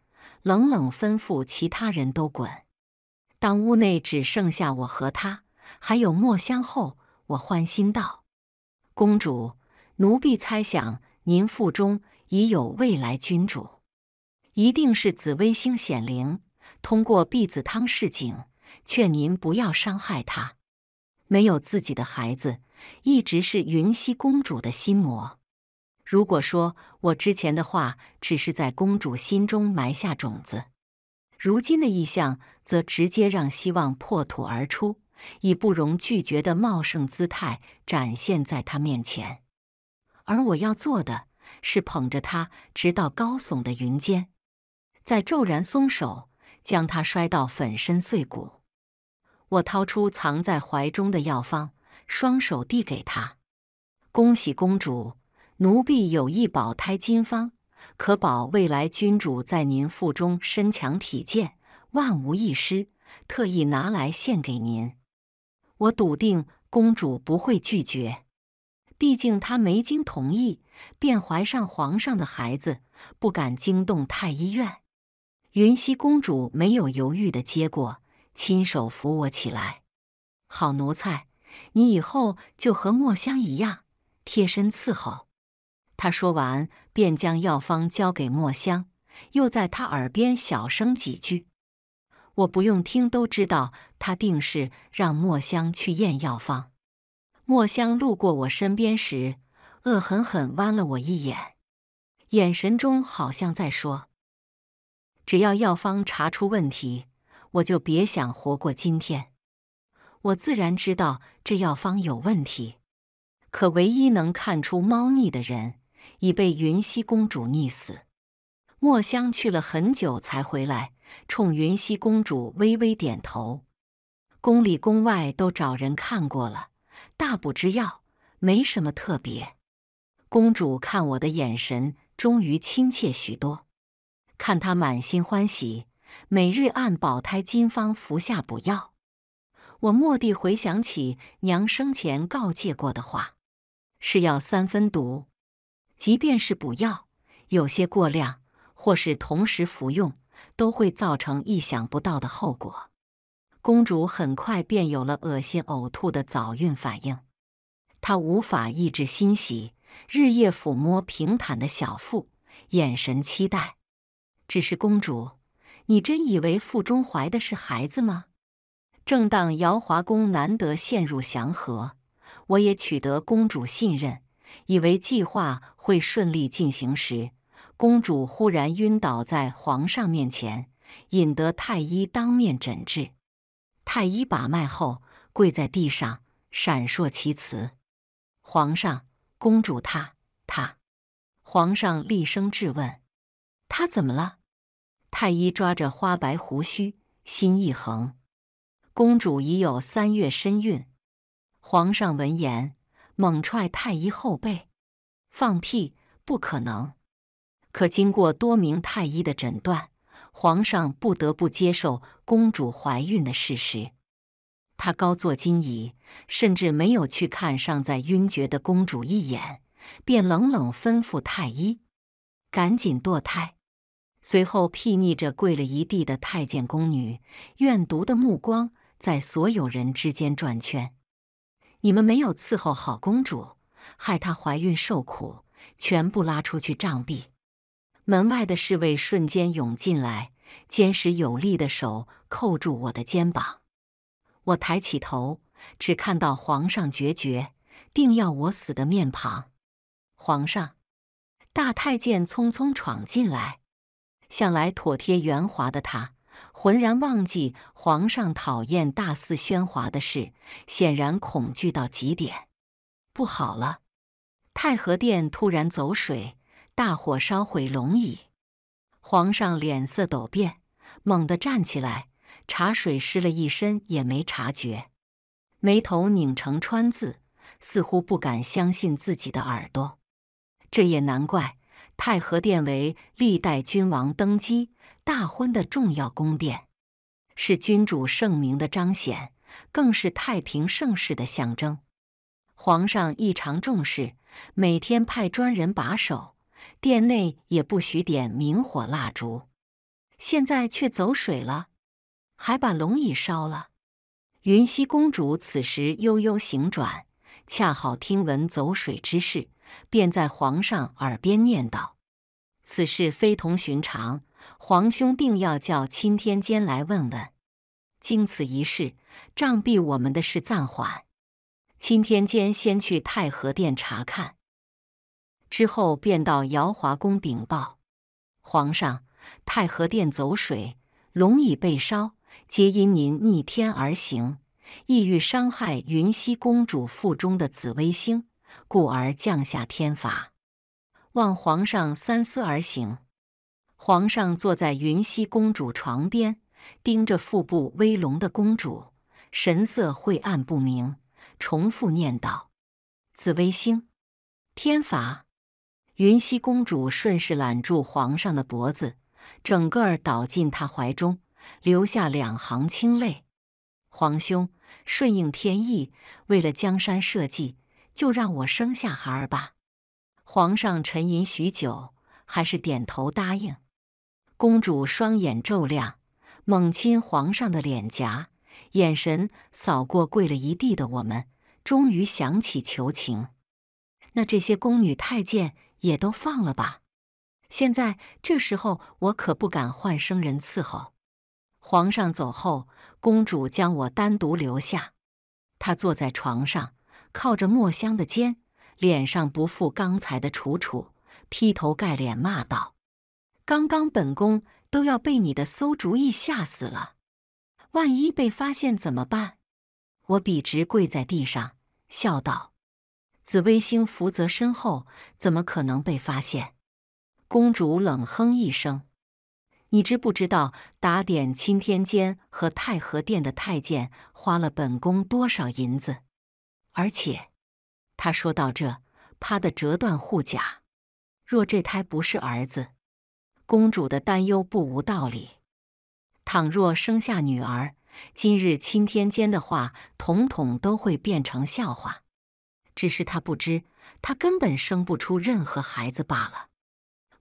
冷冷吩咐其他人都滚。当屋内只剩下我和她还有墨香后，我欢心道：“公主，奴婢猜想您腹中已有未来君主，一定是紫薇星显灵，通过避子汤示警，劝您不要伤害他。”没有自己的孩子，一直是云汐公主的心魔。如果说我之前的话只是在公主心中埋下种子，如今的意向则直接让希望破土而出，以不容拒绝的茂盛姿态展现在她面前。而我要做的是捧着她，直到高耸的云间，再骤然松手，将她摔到粉身碎骨。我掏出藏在怀中的药方，双手递给她：“恭喜公主，奴婢有一保胎金方，可保未来君主在您腹中身强体健，万无一失，特意拿来献给您。”我笃定公主不会拒绝，毕竟她没经同意便怀上皇上的孩子，不敢惊动太医院。云汐公主没有犹豫的接过。亲手扶我起来，好奴才，你以后就和墨香一样，贴身伺候。他说完，便将药方交给墨香，又在他耳边小声几句。我不用听都知道，他定是让墨香去验药方。墨香路过我身边时，恶狠狠剜了我一眼，眼神中好像在说：“只要药方查出问题。”我就别想活过今天。我自然知道这药方有问题，可唯一能看出猫腻的人已被云溪公主溺死。墨香去了很久才回来，冲云溪公主微微点头。宫里宫外都找人看过了，大补之药没什么特别。公主看我的眼神终于亲切许多，看她满心欢喜。每日按保胎金方服下补药，我蓦地回想起娘生前告诫过的话：是药三分毒，即便是补药，有些过量或是同时服用，都会造成意想不到的后果。公主很快便有了恶心呕吐的早孕反应，她无法抑制欣喜，日夜抚摸平坦的小腹，眼神期待。只是公主。你真以为腹中怀的是孩子吗？正当瑶华宫难得陷入祥和，我也取得公主信任，以为计划会顺利进行时，公主忽然晕倒在皇上面前，引得太医当面诊治。太医把脉后，跪在地上闪烁其词。皇上，公主她她。皇上厉声质问：“她怎么了？”太医抓着花白胡须，心一横：“公主已有三月身孕。”皇上闻言，猛踹太医后背：“放屁！不可能！”可经过多名太医的诊断，皇上不得不接受公主怀孕的事实。他高坐金椅，甚至没有去看尚在晕厥的公主一眼，便冷冷吩咐太医：“赶紧堕胎！”随后，睥睨着跪了一地的太监宫女，怨毒的目光在所有人之间转圈。你们没有伺候好公主，害她怀孕受苦，全部拉出去杖毙！门外的侍卫瞬间涌进来，坚实有力的手扣住我的肩膀。我抬起头，只看到皇上决绝定要我死的面庞。皇上，大太监匆匆闯进来。向来妥帖圆滑的他，浑然忘记皇上讨厌大肆喧哗的事，显然恐惧到极点。不好了！太和殿突然走水，大火烧毁龙椅。皇上脸色陡变，猛地站起来，茶水湿了一身也没察觉，眉头拧成川字，似乎不敢相信自己的耳朵。这也难怪。太和殿为历代君王登基、大婚的重要宫殿，是君主圣明的彰显，更是太平盛世的象征。皇上异常重视，每天派专人把守，殿内也不许点明火蜡烛。现在却走水了，还把龙椅烧了。云汐公主此时悠悠行转，恰好听闻走水之事。便在皇上耳边念道：“此事非同寻常，皇兄定要叫钦天监来问问。经此一事，杖毙我们的事暂缓。钦天监先去太和殿查看，之后便到瑶华宫禀报皇上：太和殿走水，龙椅被烧，皆因您逆天而行，意欲伤害云汐公主腹中的紫微星。”故而降下天罚，望皇上三思而行。皇上坐在云汐公主床边，盯着腹部微隆的公主，神色晦暗不明，重复念叨：“紫微星，天罚。”云汐公主顺势揽住皇上的脖子，整个儿倒进他怀中，留下两行清泪。皇兄，顺应天意，为了江山社稷。就让我生下孩儿吧。皇上沉吟许久，还是点头答应。公主双眼骤亮，猛亲皇上的脸颊，眼神扫过跪了一地的我们，终于想起求情。那这些宫女太监也都放了吧。现在这时候，我可不敢换生人伺候。皇上走后，公主将我单独留下，她坐在床上。靠着墨香的肩，脸上不复刚才的楚楚，劈头盖脸骂道：“刚刚本宫都要被你的馊主意吓死了！万一被发现怎么办？”我笔直跪在地上，笑道：“紫微星福泽深厚，怎么可能被发现？”公主冷哼一声：“你知不知道打点钦天监和太和殿的太监，花了本宫多少银子？”而且，他说到这，啪的折断护甲。若这胎不是儿子，公主的担忧不无道理。倘若生下女儿，今日钦天监的话，统统都会变成笑话。只是她不知，她根本生不出任何孩子罢了。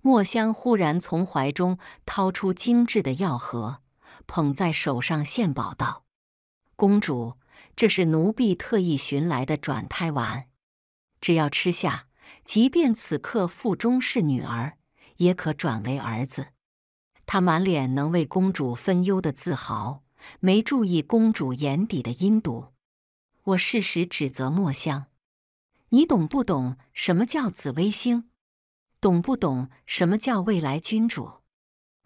墨香忽然从怀中掏出精致的药盒，捧在手上献宝道：“公主。”这是奴婢特意寻来的转胎丸，只要吃下，即便此刻腹中是女儿，也可转为儿子。他满脸能为公主分忧的自豪，没注意公主眼底的阴毒。我适时指责墨香：“你懂不懂什么叫紫微星？懂不懂什么叫未来君主？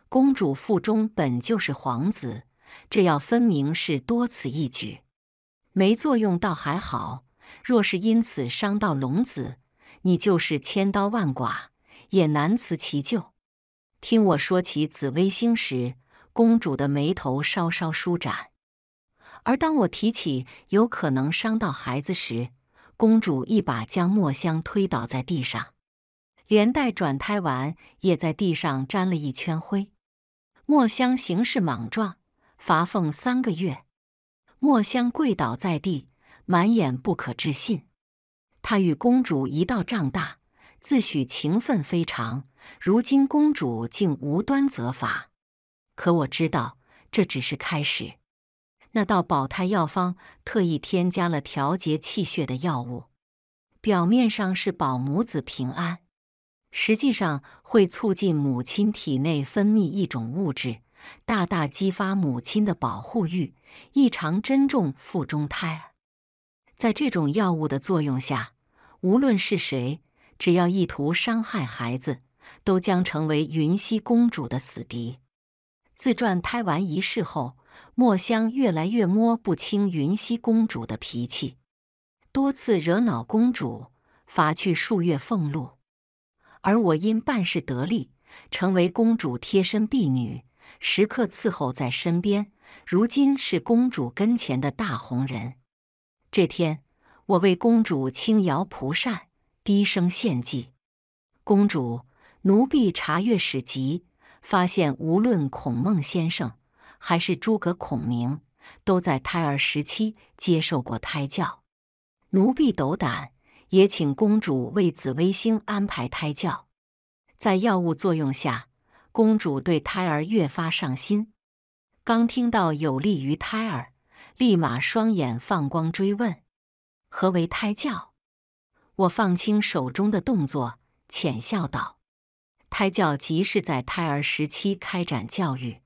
公主腹中本就是皇子，这药分明是多此一举。”没作用倒还好，若是因此伤到龙子，你就是千刀万剐也难辞其咎。听我说起紫微星时，公主的眉头稍稍舒展；而当我提起有可能伤到孩子时，公主一把将墨香推倒在地上，连带转胎丸也在地上沾了一圈灰。墨香行事莽撞，罚俸三个月。墨香跪倒在地，满眼不可置信。他与公主一道长大，自诩情分非常。如今公主竟无端责罚，可我知道这只是开始。那道保胎药方特意添加了调节气血的药物，表面上是保母子平安，实际上会促进母亲体内分泌一种物质，大大激发母亲的保护欲。异常珍重腹中胎儿，在这种药物的作用下，无论是谁，只要意图伤害孩子，都将成为云溪公主的死敌。自传胎完一事后，墨香越来越摸不清云溪公主的脾气，多次惹恼公主，罚去数月俸禄。而我因办事得力，成为公主贴身婢女，时刻伺候在身边。如今是公主跟前的大红人。这天，我为公主轻摇蒲扇，低声献祭。公主，奴婢查阅史籍，发现无论孔孟先生，还是诸葛孔明，都在胎儿时期接受过胎教。奴婢斗胆，也请公主为紫微星安排胎教。在药物作用下，公主对胎儿越发上心。刚听到有利于胎儿，立马双眼放光，追问：“何为胎教？”我放轻手中的动作，浅笑道：“胎教即是在胎儿时期开展教育。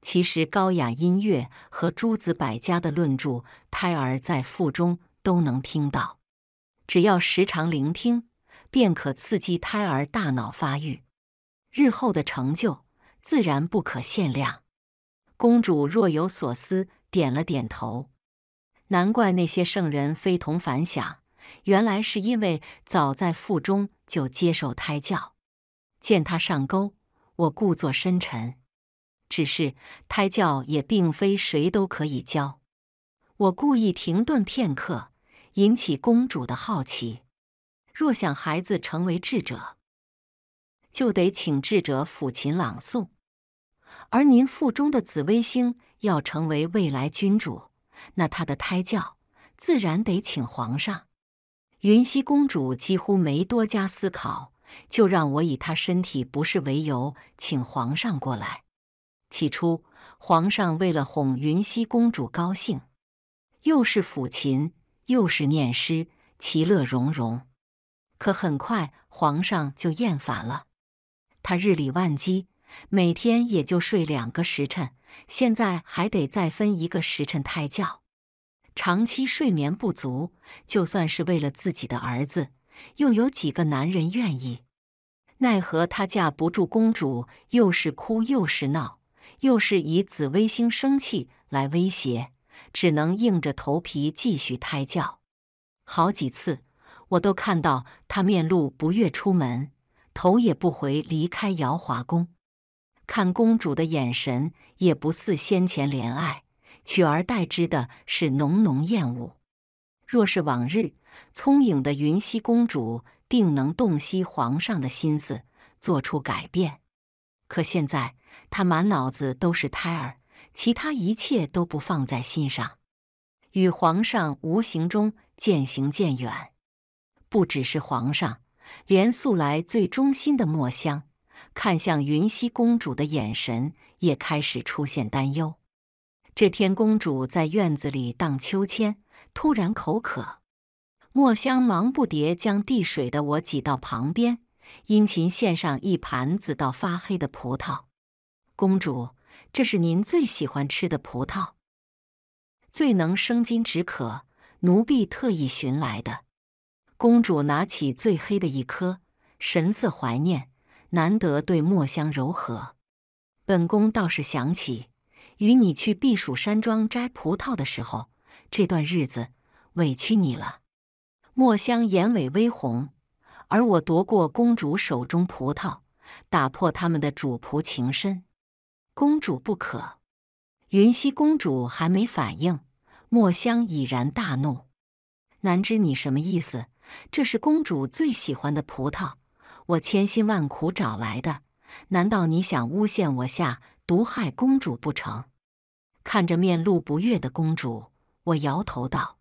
其实，高雅音乐和诸子百家的论著，胎儿在腹中都能听到。只要时常聆听，便可刺激胎儿大脑发育，日后的成就自然不可限量。”公主若有所思，点了点头。难怪那些圣人非同凡响，原来是因为早在腹中就接受胎教。见他上钩，我故作深沉。只是胎教也并非谁都可以教。我故意停顿片刻，引起公主的好奇。若想孩子成为智者，就得请智者抚琴朗诵。而您腹中的紫薇星要成为未来君主，那他的胎教自然得请皇上。云汐公主几乎没多加思考，就让我以她身体不适为由请皇上过来。起初，皇上为了哄云汐公主高兴，又是抚琴又是念诗，其乐融融。可很快，皇上就厌烦了，他日理万机。每天也就睡两个时辰，现在还得再分一个时辰胎教，长期睡眠不足，就算是为了自己的儿子，又有几个男人愿意？奈何她架不住公主又是哭又是闹，又是以紫微星生气来威胁，只能硬着头皮继续胎教。好几次，我都看到她面露不悦，出门头也不回离开瑶华宫。看公主的眼神也不似先前怜爱，取而代之的是浓浓厌恶。若是往日聪颖的云汐公主，定能洞悉皇上的心思，做出改变。可现在她满脑子都是胎儿，其他一切都不放在心上，与皇上无形中渐行渐远。不只是皇上，连素来最忠心的墨香。看向云溪公主的眼神也开始出现担忧。这天，公主在院子里荡秋千，突然口渴，墨香忙不迭将递水的我挤到旁边，殷勤献上一盘子到发黑的葡萄。公主，这是您最喜欢吃的葡萄，最能生津止渴，奴婢特意寻来的。公主拿起最黑的一颗，神色怀念。难得对墨香柔和，本宫倒是想起与你去避暑山庄摘葡萄的时候，这段日子委屈你了。墨香眼尾微红，而我夺过公主手中葡萄，打破他们的主仆情深。公主不可！云汐公主还没反应，墨香已然大怒。南芝，你什么意思？这是公主最喜欢的葡萄。我千辛万苦找来的，难道你想诬陷我下毒害公主不成？看着面露不悦的公主，我摇头道：“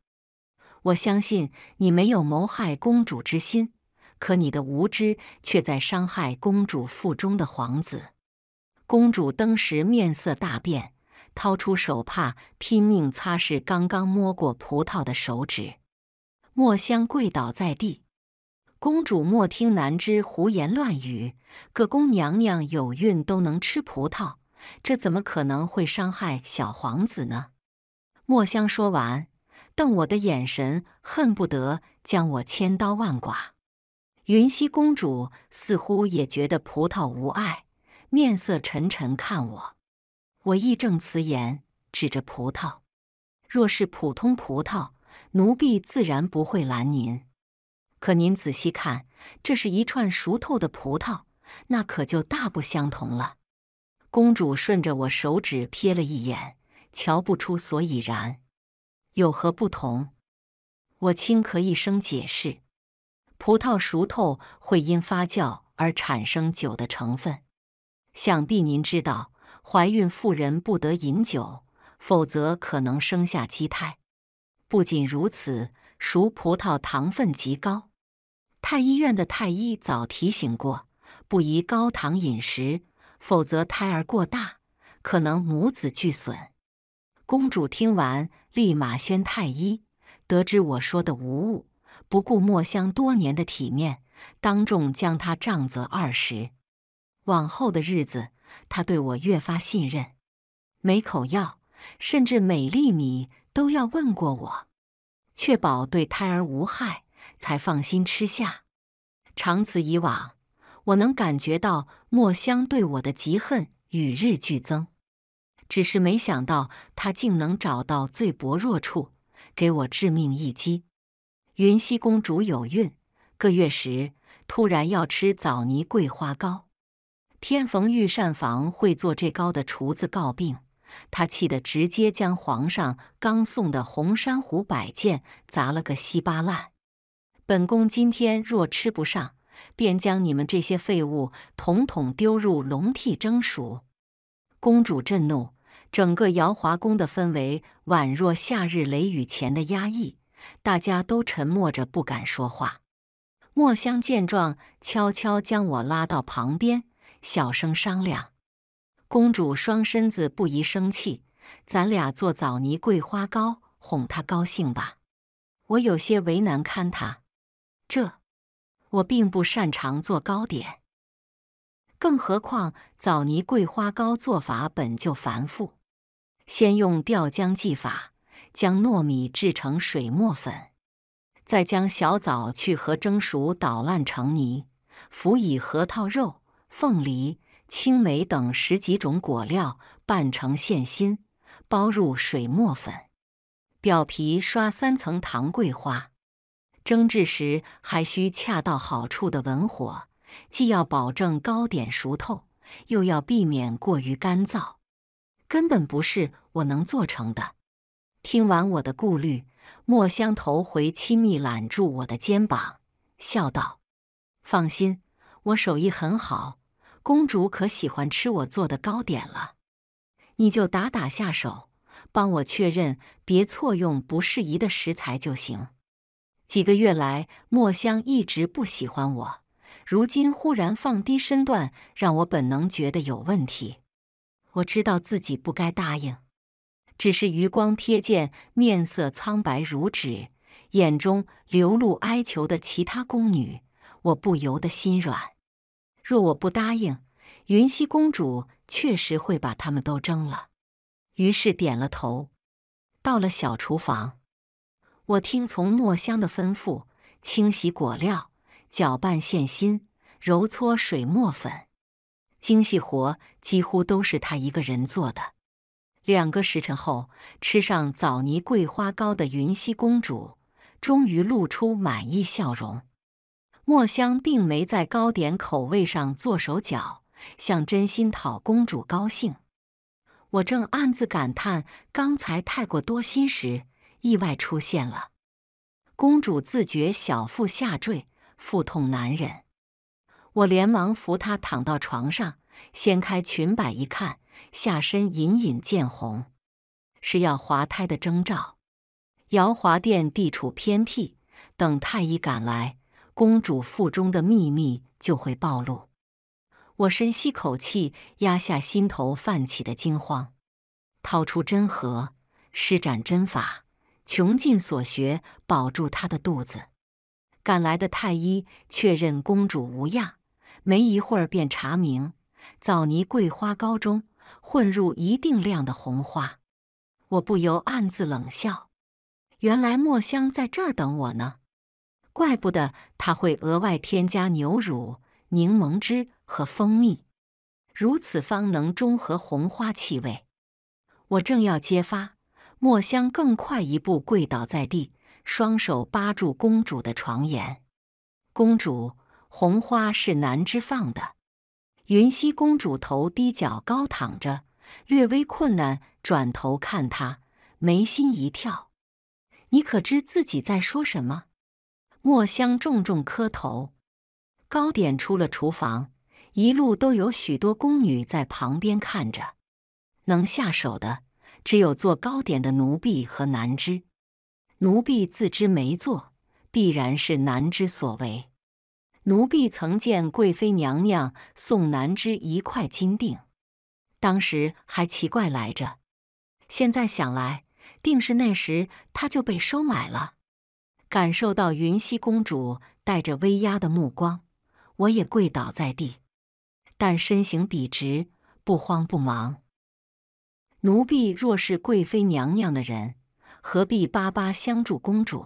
我相信你没有谋害公主之心，可你的无知却在伤害公主腹中的皇子。”公主登时面色大变，掏出手帕拼命擦拭刚刚摸过葡萄的手指，墨香跪倒在地。公主莫听男之胡言乱语，各宫娘娘有孕都能吃葡萄，这怎么可能会伤害小皇子呢？墨香说完，瞪我的眼神，恨不得将我千刀万剐。云溪公主似乎也觉得葡萄无碍，面色沉沉看我。我义正辞严，指着葡萄：“若是普通葡萄，奴婢自然不会拦您。”可您仔细看，这是一串熟透的葡萄，那可就大不相同了。公主顺着我手指瞥了一眼，瞧不出所以然。有何不同？我轻咳一声解释：葡萄熟透会因发酵而产生酒的成分。想必您知道，怀孕妇人不得饮酒，否则可能生下畸胎。不仅如此。熟葡萄糖分极高，太医院的太医早提醒过，不宜高糖饮食，否则胎儿过大，可能母子俱损。公主听完，立马宣太医，得知我说的无误，不顾墨香多年的体面，当众将他杖责二十。往后的日子，他对我越发信任，每口药，甚至每粒米都要问过我。确保对胎儿无害，才放心吃下。长此以往，我能感觉到墨香对我的嫉恨与日俱增。只是没想到他竟能找到最薄弱处，给我致命一击。云汐公主有孕个月时，突然要吃枣泥桂花糕，天逢御膳房会做这糕的厨子告病。他气得直接将皇上刚送的红珊瑚摆件砸了个稀巴烂。本宫今天若吃不上，便将你们这些废物统统丢入笼屉蒸熟。公主震怒，整个瑶华宫的氛围宛若夏日雷雨前的压抑，大家都沉默着不敢说话。墨香见状，悄悄将我拉到旁边，小声商量。公主双身子不宜生气，咱俩做枣泥桂花糕哄她高兴吧。我有些为难，看她，这我并不擅长做糕点，更何况枣泥桂花糕做法本就繁复。先用吊浆技法将糯米制成水墨粉，再将小枣去核蒸熟捣烂成泥，辅以核桃肉、凤梨。青梅等十几种果料拌成馅心，包入水磨粉，表皮刷三层糖桂花。蒸制时还需恰到好处的文火，既要保证糕点熟透，又要避免过于干燥。根本不是我能做成的。听完我的顾虑，墨香头回亲密揽住我的肩膀，笑道：“放心，我手艺很好。”公主可喜欢吃我做的糕点了，你就打打下手，帮我确认，别错用不适宜的食材就行。几个月来，墨香一直不喜欢我，如今忽然放低身段，让我本能觉得有问题。我知道自己不该答应，只是余光瞥见面色苍白如纸、眼中流露哀求的其他宫女，我不由得心软。若我不答应，云溪公主确实会把他们都蒸了。于是点了头，到了小厨房，我听从墨香的吩咐，清洗果料，搅拌馅心，揉搓水墨粉，精细活几乎都是她一个人做的。两个时辰后，吃上枣泥桂花糕的云溪公主，终于露出满意笑容。墨香并没在糕点口味上做手脚，向真心讨公主高兴。我正暗自感叹刚才太过多心时，意外出现了。公主自觉小腹下坠，腹痛难忍，我连忙扶她躺到床上，掀开裙摆一看，下身隐隐见红，是要滑胎的征兆。瑶华殿地处偏僻，等太医赶来。公主腹中的秘密就会暴露。我深吸口气，压下心头泛起的惊慌，掏出针盒，施展针法，穷尽所学，保住她的肚子。赶来的太医确认公主无恙，没一会儿便查明，枣泥桂花糕中混入一定量的红花。我不由暗自冷笑，原来墨香在这儿等我呢。怪不得他会额外添加牛乳、柠檬汁和蜂蜜，如此方能中和红花气味。我正要揭发，墨香更快一步跪倒在地，双手扒住公主的床沿。公主，红花是南之放的。云溪公主头低脚高躺着，略微困难，转头看他，眉心一跳：“你可知自己在说什么？”墨香重重磕头，糕点出了厨房，一路都有许多宫女在旁边看着。能下手的只有做糕点的奴婢和南芝。奴婢自知没做，必然是南芝所为。奴婢曾见贵妃娘娘送南芝一块金锭，当时还奇怪来着，现在想来，定是那时她就被收买了。感受到云溪公主带着威压的目光，我也跪倒在地，但身形笔直，不慌不忙。奴婢若是贵妃娘娘的人，何必巴巴相助公主，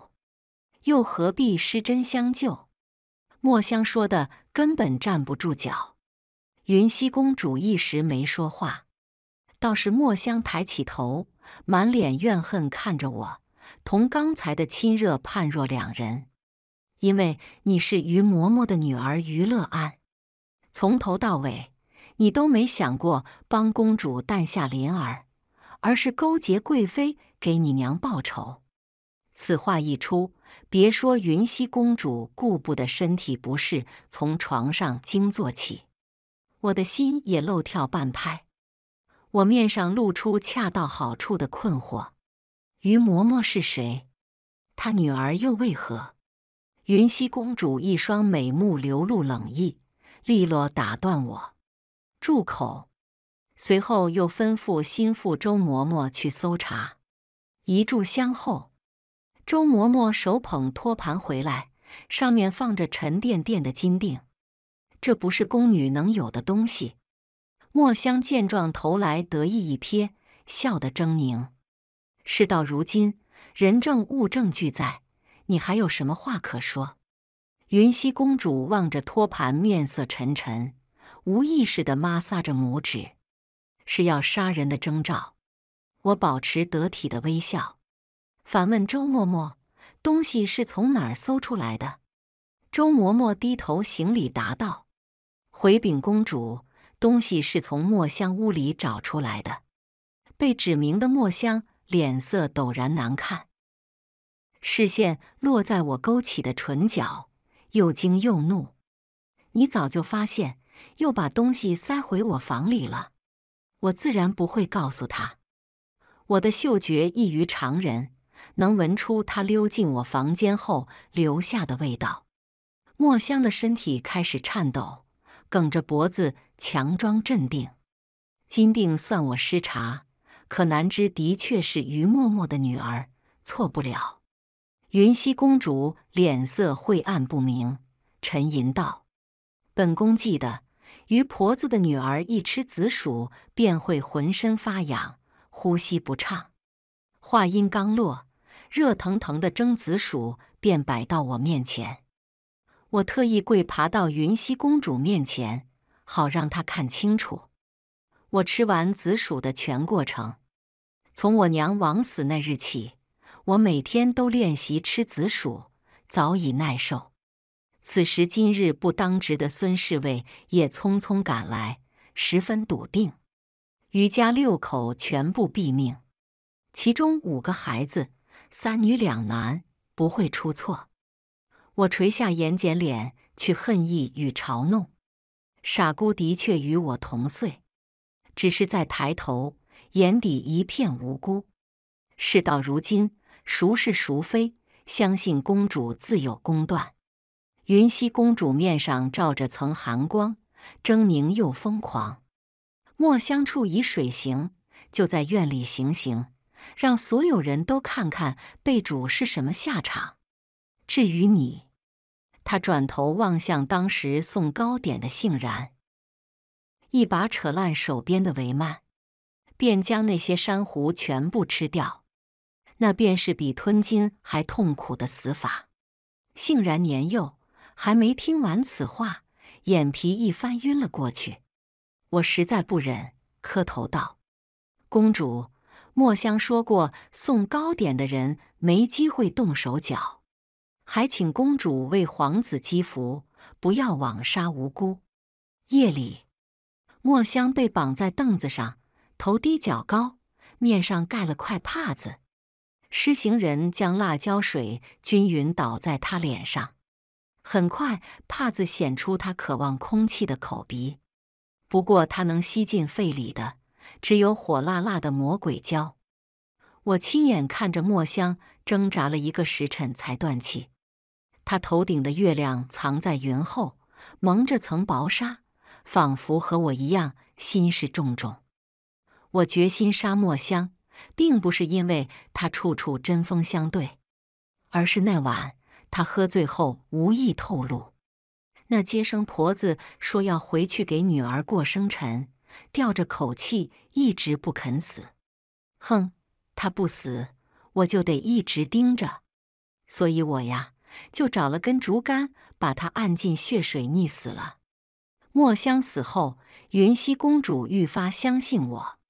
又何必施针相救？墨香说的根本站不住脚。云溪公主一时没说话，倒是墨香抬起头，满脸怨恨看着我。同刚才的亲热判若两人，因为你是余嬷嬷的女儿余乐安，从头到尾你都没想过帮公主诞下麟儿，而是勾结贵妃给你娘报仇。此话一出，别说云汐公主顾不得身体不适从床上惊坐起，我的心也漏跳半拍，我面上露出恰到好处的困惑。于嬷嬷是谁？她女儿又为何？云汐公主一双美目流露冷意，利落打断我：“住口！”随后又吩咐心腹周嬷嬷去搜查。一炷香后，周嬷嬷手捧托盘回来，上面放着沉甸甸的金锭。这不是宫女能有的东西。墨香见状，投来得意一瞥，笑得狰狞。事到如今，人证物证俱在，你还有什么话可说？云溪公主望着托盘，面色沉沉，无意识地摩挲着拇指，是要杀人的征兆。我保持得体的微笑，反问周嬷嬷：“东西是从哪儿搜出来的？”周嬷嬷低头行礼，答道：“回禀公主，东西是从墨香屋里找出来的，被指明的墨香。”脸色陡然难看，视线落在我勾起的唇角，又惊又怒。你早就发现，又把东西塞回我房里了。我自然不会告诉他，我的嗅觉异于常人，能闻出他溜进我房间后留下的味道。墨香的身体开始颤抖，梗着脖子强装镇定。金定算我失察。可南枝的确是于嬷嬷的女儿，错不了。云汐公主脸色晦暗不明，沉吟道：“本宫记得，于婆子的女儿一吃紫薯便会浑身发痒，呼吸不畅。”话音刚落，热腾腾的蒸紫薯便摆到我面前。我特意跪爬到云汐公主面前，好让她看清楚我吃完紫薯的全过程。从我娘亡死那日起，我每天都练习吃紫薯，早已耐受。此时今日不当值的孙侍卫也匆匆赶来，十分笃定。余家六口全部毙命，其中五个孩子，三女两男，不会出错。我垂下眼睑，脸去恨意与嘲弄。傻姑的确与我同岁，只是在抬头。眼底一片无辜。事到如今，孰是孰非，相信公主自有公断。云溪公主面上罩着层寒光，狰狞又疯狂。墨香处以水行，就在院里行行，让所有人都看看被主是什么下场。至于你，她转头望向当时送糕点的杏然，一把扯烂手边的帷幔。便将那些珊瑚全部吃掉，那便是比吞金还痛苦的死法。幸然年幼，还没听完此话，眼皮一翻，晕了过去。我实在不忍，磕头道：“公主，墨香说过，送糕点的人没机会动手脚，还请公主为皇子积福，不要枉杀无辜。”夜里，墨香被绑在凳子上。头低脚高，面上盖了块帕子。施行人将辣椒水均匀倒在他脸上，很快帕子显出他渴望空气的口鼻。不过他能吸进肺里的只有火辣辣的魔鬼椒。我亲眼看着墨香挣扎了一个时辰才断气。他头顶的月亮藏在云后，蒙着层薄纱，仿佛和我一样心事重重。我决心杀墨香，并不是因为他处处针锋相对，而是那晚他喝醉后无意透露，那接生婆子说要回去给女儿过生辰，吊着口气一直不肯死。哼，他不死，我就得一直盯着，所以我呀，就找了根竹竿，把他按进血水溺死了。墨香死后，云汐公主愈发相信我。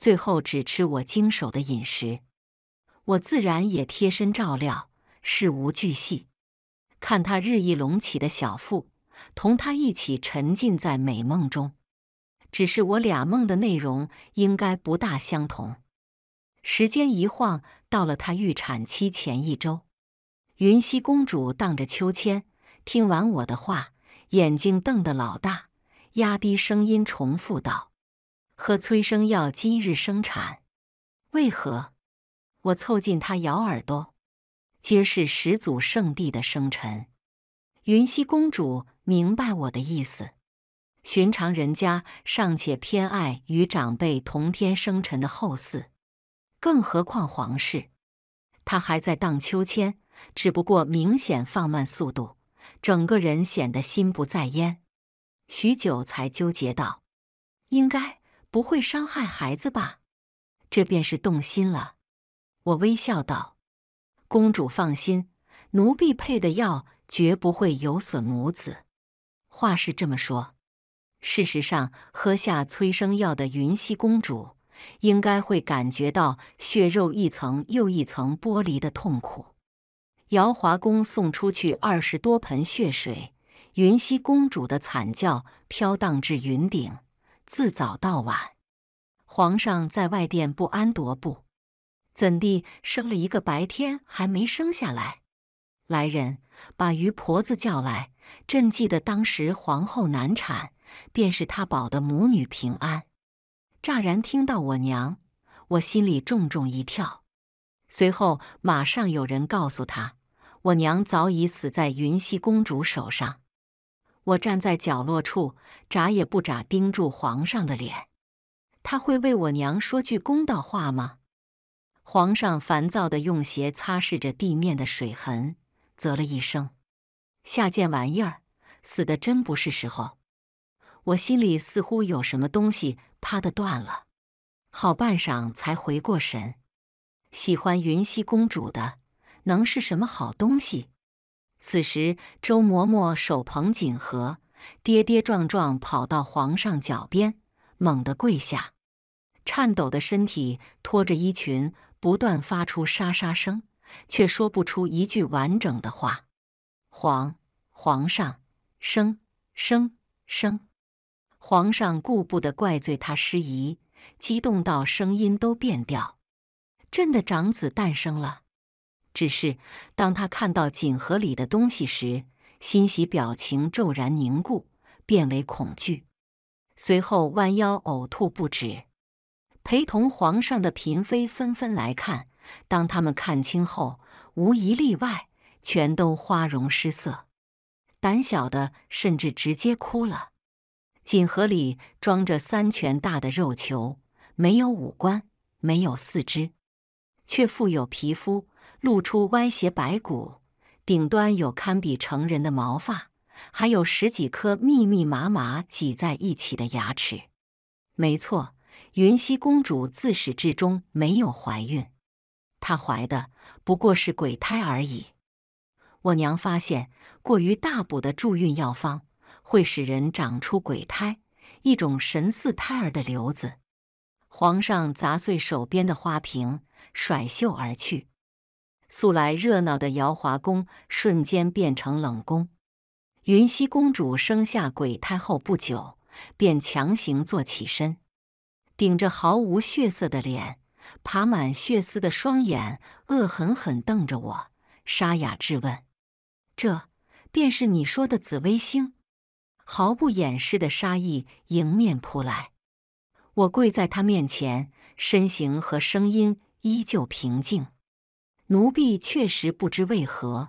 最后只吃我经手的饮食，我自然也贴身照料，事无巨细。看他日益隆起的小腹，同他一起沉浸在美梦中，只是我俩梦的内容应该不大相同。时间一晃到了他预产期前一周，云溪公主荡着秋千，听完我的话，眼睛瞪得老大，压低声音重复道。和催生药今日生产，为何？我凑近他咬耳朵，皆是始祖圣帝的生辰。云汐公主明白我的意思。寻常人家尚且偏爱与长辈同天生辰的后嗣，更何况皇室？他还在荡秋千，只不过明显放慢速度，整个人显得心不在焉。许久才纠结道：“应该。”不会伤害孩子吧？这便是动心了。我微笑道：“公主放心，奴婢配的药绝不会有损母子。”话是这么说，事实上，喝下催生药的云汐公主应该会感觉到血肉一层又一层剥离的痛苦。瑶华宫送出去二十多盆血水，云汐公主的惨叫飘荡至云顶。自早到晚，皇上在外殿不安踱步，怎地生了一个白天还没生下来？来人，把于婆子叫来。朕记得当时皇后难产，便是她保的母女平安。乍然听到我娘，我心里重重一跳。随后马上有人告诉他，我娘早已死在云汐公主手上。我站在角落处，眨也不眨，盯住皇上的脸。他会为我娘说句公道话吗？皇上烦躁的用鞋擦拭着地面的水痕，啧了一声：“下贱玩意儿，死的真不是时候。”我心里似乎有什么东西啪的断了，好半晌才回过神。喜欢云汐公主的，能是什么好东西？此时，周嬷嬷手捧锦盒，跌跌撞撞跑到皇上脚边，猛地跪下，颤抖的身体拖着衣裙，不断发出沙沙声，却说不出一句完整的话。皇皇上，生生生！皇上顾不得怪罪他失仪，激动到声音都变调。朕的长子诞生了。只是当他看到锦盒里的东西时，欣喜表情骤然凝固，变为恐惧，随后弯腰呕吐不止。陪同皇上的嫔妃纷纷来看，当他们看清后，无一例外，全都花容失色，胆小的甚至直接哭了。锦盒里装着三拳大的肉球，没有五官，没有四肢，却富有皮肤。露出歪斜白骨，顶端有堪比成人的毛发，还有十几颗密密麻麻挤在一起的牙齿。没错，云汐公主自始至终没有怀孕，她怀的不过是鬼胎而已。我娘发现，过于大补的助孕药方会使人长出鬼胎，一种神似胎儿的瘤子。皇上砸碎手边的花瓶，甩袖而去。素来热闹的瑶华宫瞬间变成冷宫。云溪公主生下鬼胎后不久，便强行坐起身，顶着毫无血色的脸，爬满血丝的双眼，恶狠狠瞪着我，沙哑质问：“这便是你说的紫微星？”毫不掩饰的杀意迎面扑来。我跪在她面前，身形和声音依旧平静。奴婢确实不知为何，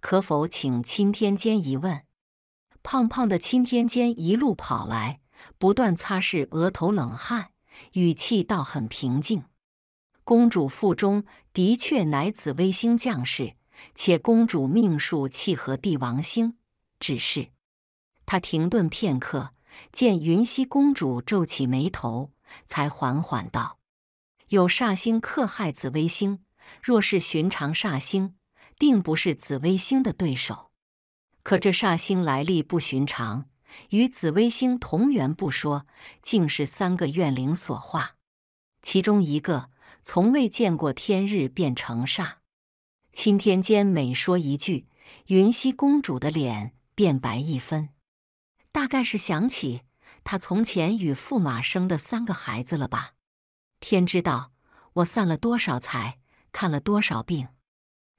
可否请钦天监一问？胖胖的钦天监一路跑来，不断擦拭额头冷汗，语气倒很平静。公主腹中的确乃紫微星将士，且公主命数契合帝王星，只是他停顿片刻，见云汐公主皱起眉头，才缓缓道：“有煞星克害紫微星。”若是寻常煞星，定不是紫薇星的对手。可这煞星来历不寻常，与紫薇星同源不说，竟是三个怨灵所化。其中一个从未见过天日，便成煞。钦天监每说一句，云汐公主的脸变白一分。大概是想起她从前与驸马生的三个孩子了吧？天知道我散了多少财。看了多少病，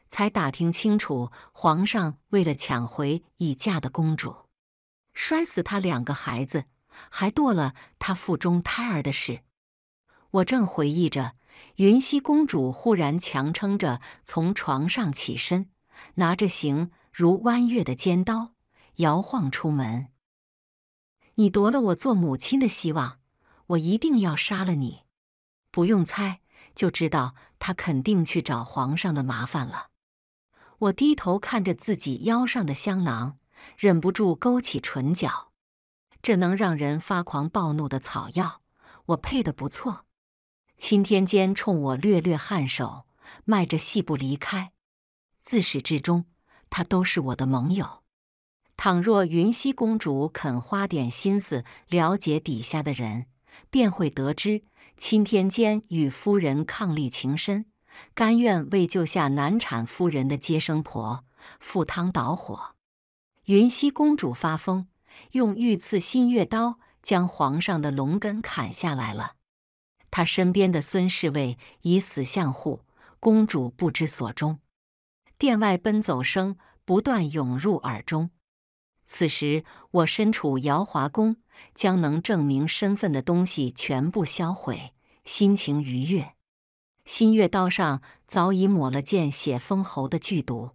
才打听清楚皇上为了抢回已嫁的公主，摔死他两个孩子，还剁了他腹中胎儿的事。我正回忆着，云溪公主忽然强撑着从床上起身，拿着形如弯月的尖刀，摇晃出门：“你夺了我做母亲的希望，我一定要杀了你！不用猜。”就知道他肯定去找皇上的麻烦了。我低头看着自己腰上的香囊，忍不住勾起唇角。这能让人发狂暴怒的草药，我配的不错。钦天监冲我略略颔首，迈着细步离开。自始至终，他都是我的盟友。倘若云溪公主肯花点心思了解底下的人，便会得知。钦天监与夫人伉俪情深，甘愿为救下难产夫人的接生婆赴汤蹈火。云汐公主发疯，用御赐新月刀将皇上的龙根砍下来了。他身边的孙侍卫以死相护，公主不知所终。殿外奔走声不断涌入耳中。此时我身处瑶华宫，将能证明身份的东西全部销毁。心情愉悦，新月刀上早已抹了见血封喉的剧毒。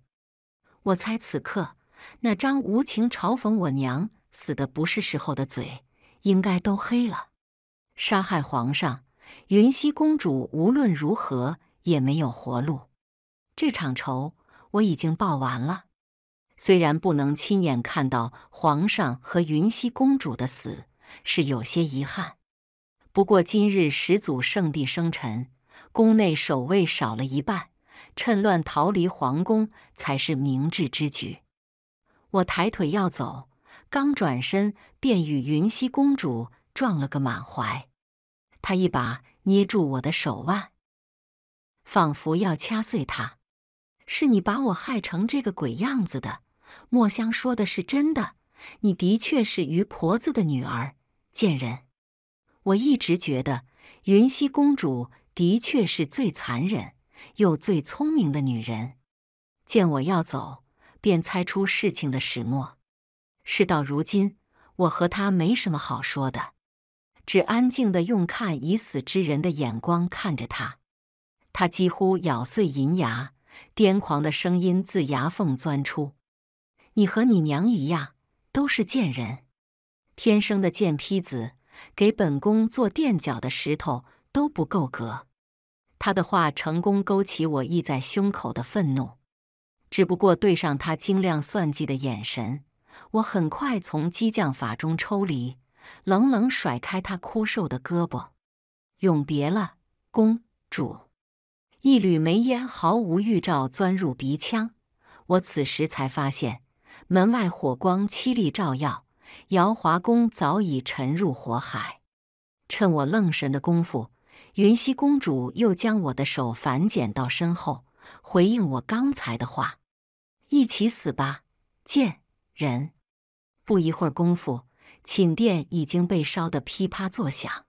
我猜此刻那张无情嘲讽我娘死的不是时候的嘴，应该都黑了。杀害皇上、云汐公主，无论如何也没有活路。这场仇我已经报完了。虽然不能亲眼看到皇上和云汐公主的死，是有些遗憾。不过今日始祖圣地生辰，宫内守卫少了一半，趁乱逃离皇宫才是明智之举。我抬腿要走，刚转身便与云汐公主撞了个满怀。她一把捏住我的手腕，仿佛要掐碎它。是你把我害成这个鬼样子的！墨香说的是真的，你的确是于婆子的女儿，贱人。我一直觉得，云溪公主的确是最残忍又最聪明的女人。见我要走，便猜出事情的始末。事到如今，我和她没什么好说的，只安静的用看已死之人的眼光看着她。她几乎咬碎银牙，癫狂的声音自牙缝钻出：“你和你娘一样，都是贱人，天生的贱坯子。”给本宫做垫脚的石头都不够格。他的话成功勾起我溢在胸口的愤怒，只不过对上他精亮算计的眼神，我很快从激将法中抽离，冷冷甩开他枯瘦的胳膊，永别了，公主。一缕煤烟毫无预兆钻入鼻腔，我此时才发现门外火光凄厉照耀。瑶华宫早已沉入火海，趁我愣神的功夫，云汐公主又将我的手反剪到身后，回应我刚才的话：“一起死吧，贱人！”不一会儿功夫，寝殿已经被烧得噼啪作响。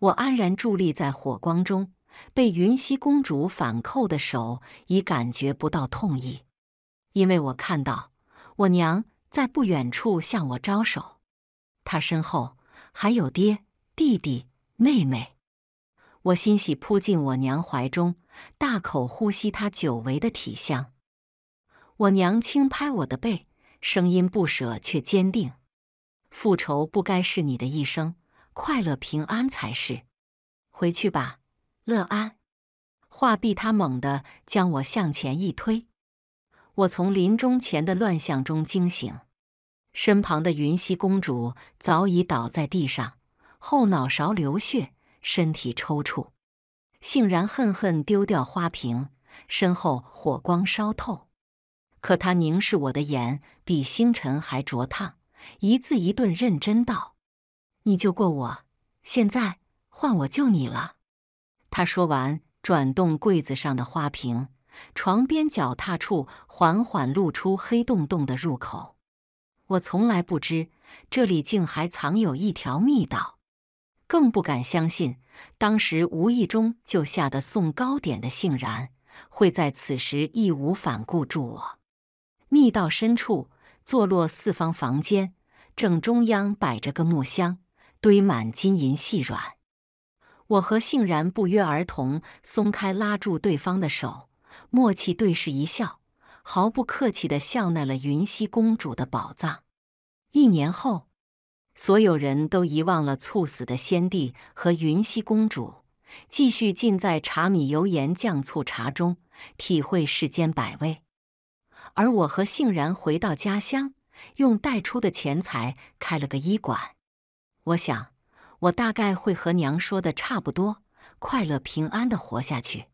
我安然伫立在火光中，被云汐公主反扣的手已感觉不到痛意，因为我看到我娘。在不远处向我招手，他身后还有爹、弟弟、妹妹。我欣喜扑进我娘怀中，大口呼吸她久违的体香。我娘轻拍我的背，声音不舍却坚定：“复仇不该是你的一生，快乐平安才是。回去吧，乐安。”话毕，他猛地将我向前一推，我从临终前的乱象中惊醒。身旁的云汐公主早已倒在地上，后脑勺流血，身体抽搐。杏然恨恨丢掉花瓶，身后火光烧透。可他凝视我的眼比星辰还灼烫，一字一顿认真道：“你救过我，现在换我救你了。”他说完，转动柜子上的花瓶，床边脚踏处缓缓露出黑洞洞的入口。我从来不知这里竟还藏有一条密道，更不敢相信当时无意中就吓得送糕点的杏然会在此时义无反顾助我。密道深处坐落四方房间，正中央摆着个木箱，堆满金银细软。我和杏然不约而同松开拉住对方的手，默契对视一笑。毫不客气的笑纳了云溪公主的宝藏。一年后，所有人都遗忘了猝死的先帝和云溪公主，继续浸在茶米油盐酱醋茶中体会世间百味。而我和杏然回到家乡，用带出的钱财开了个医馆。我想，我大概会和娘说的差不多，快乐平安的活下去。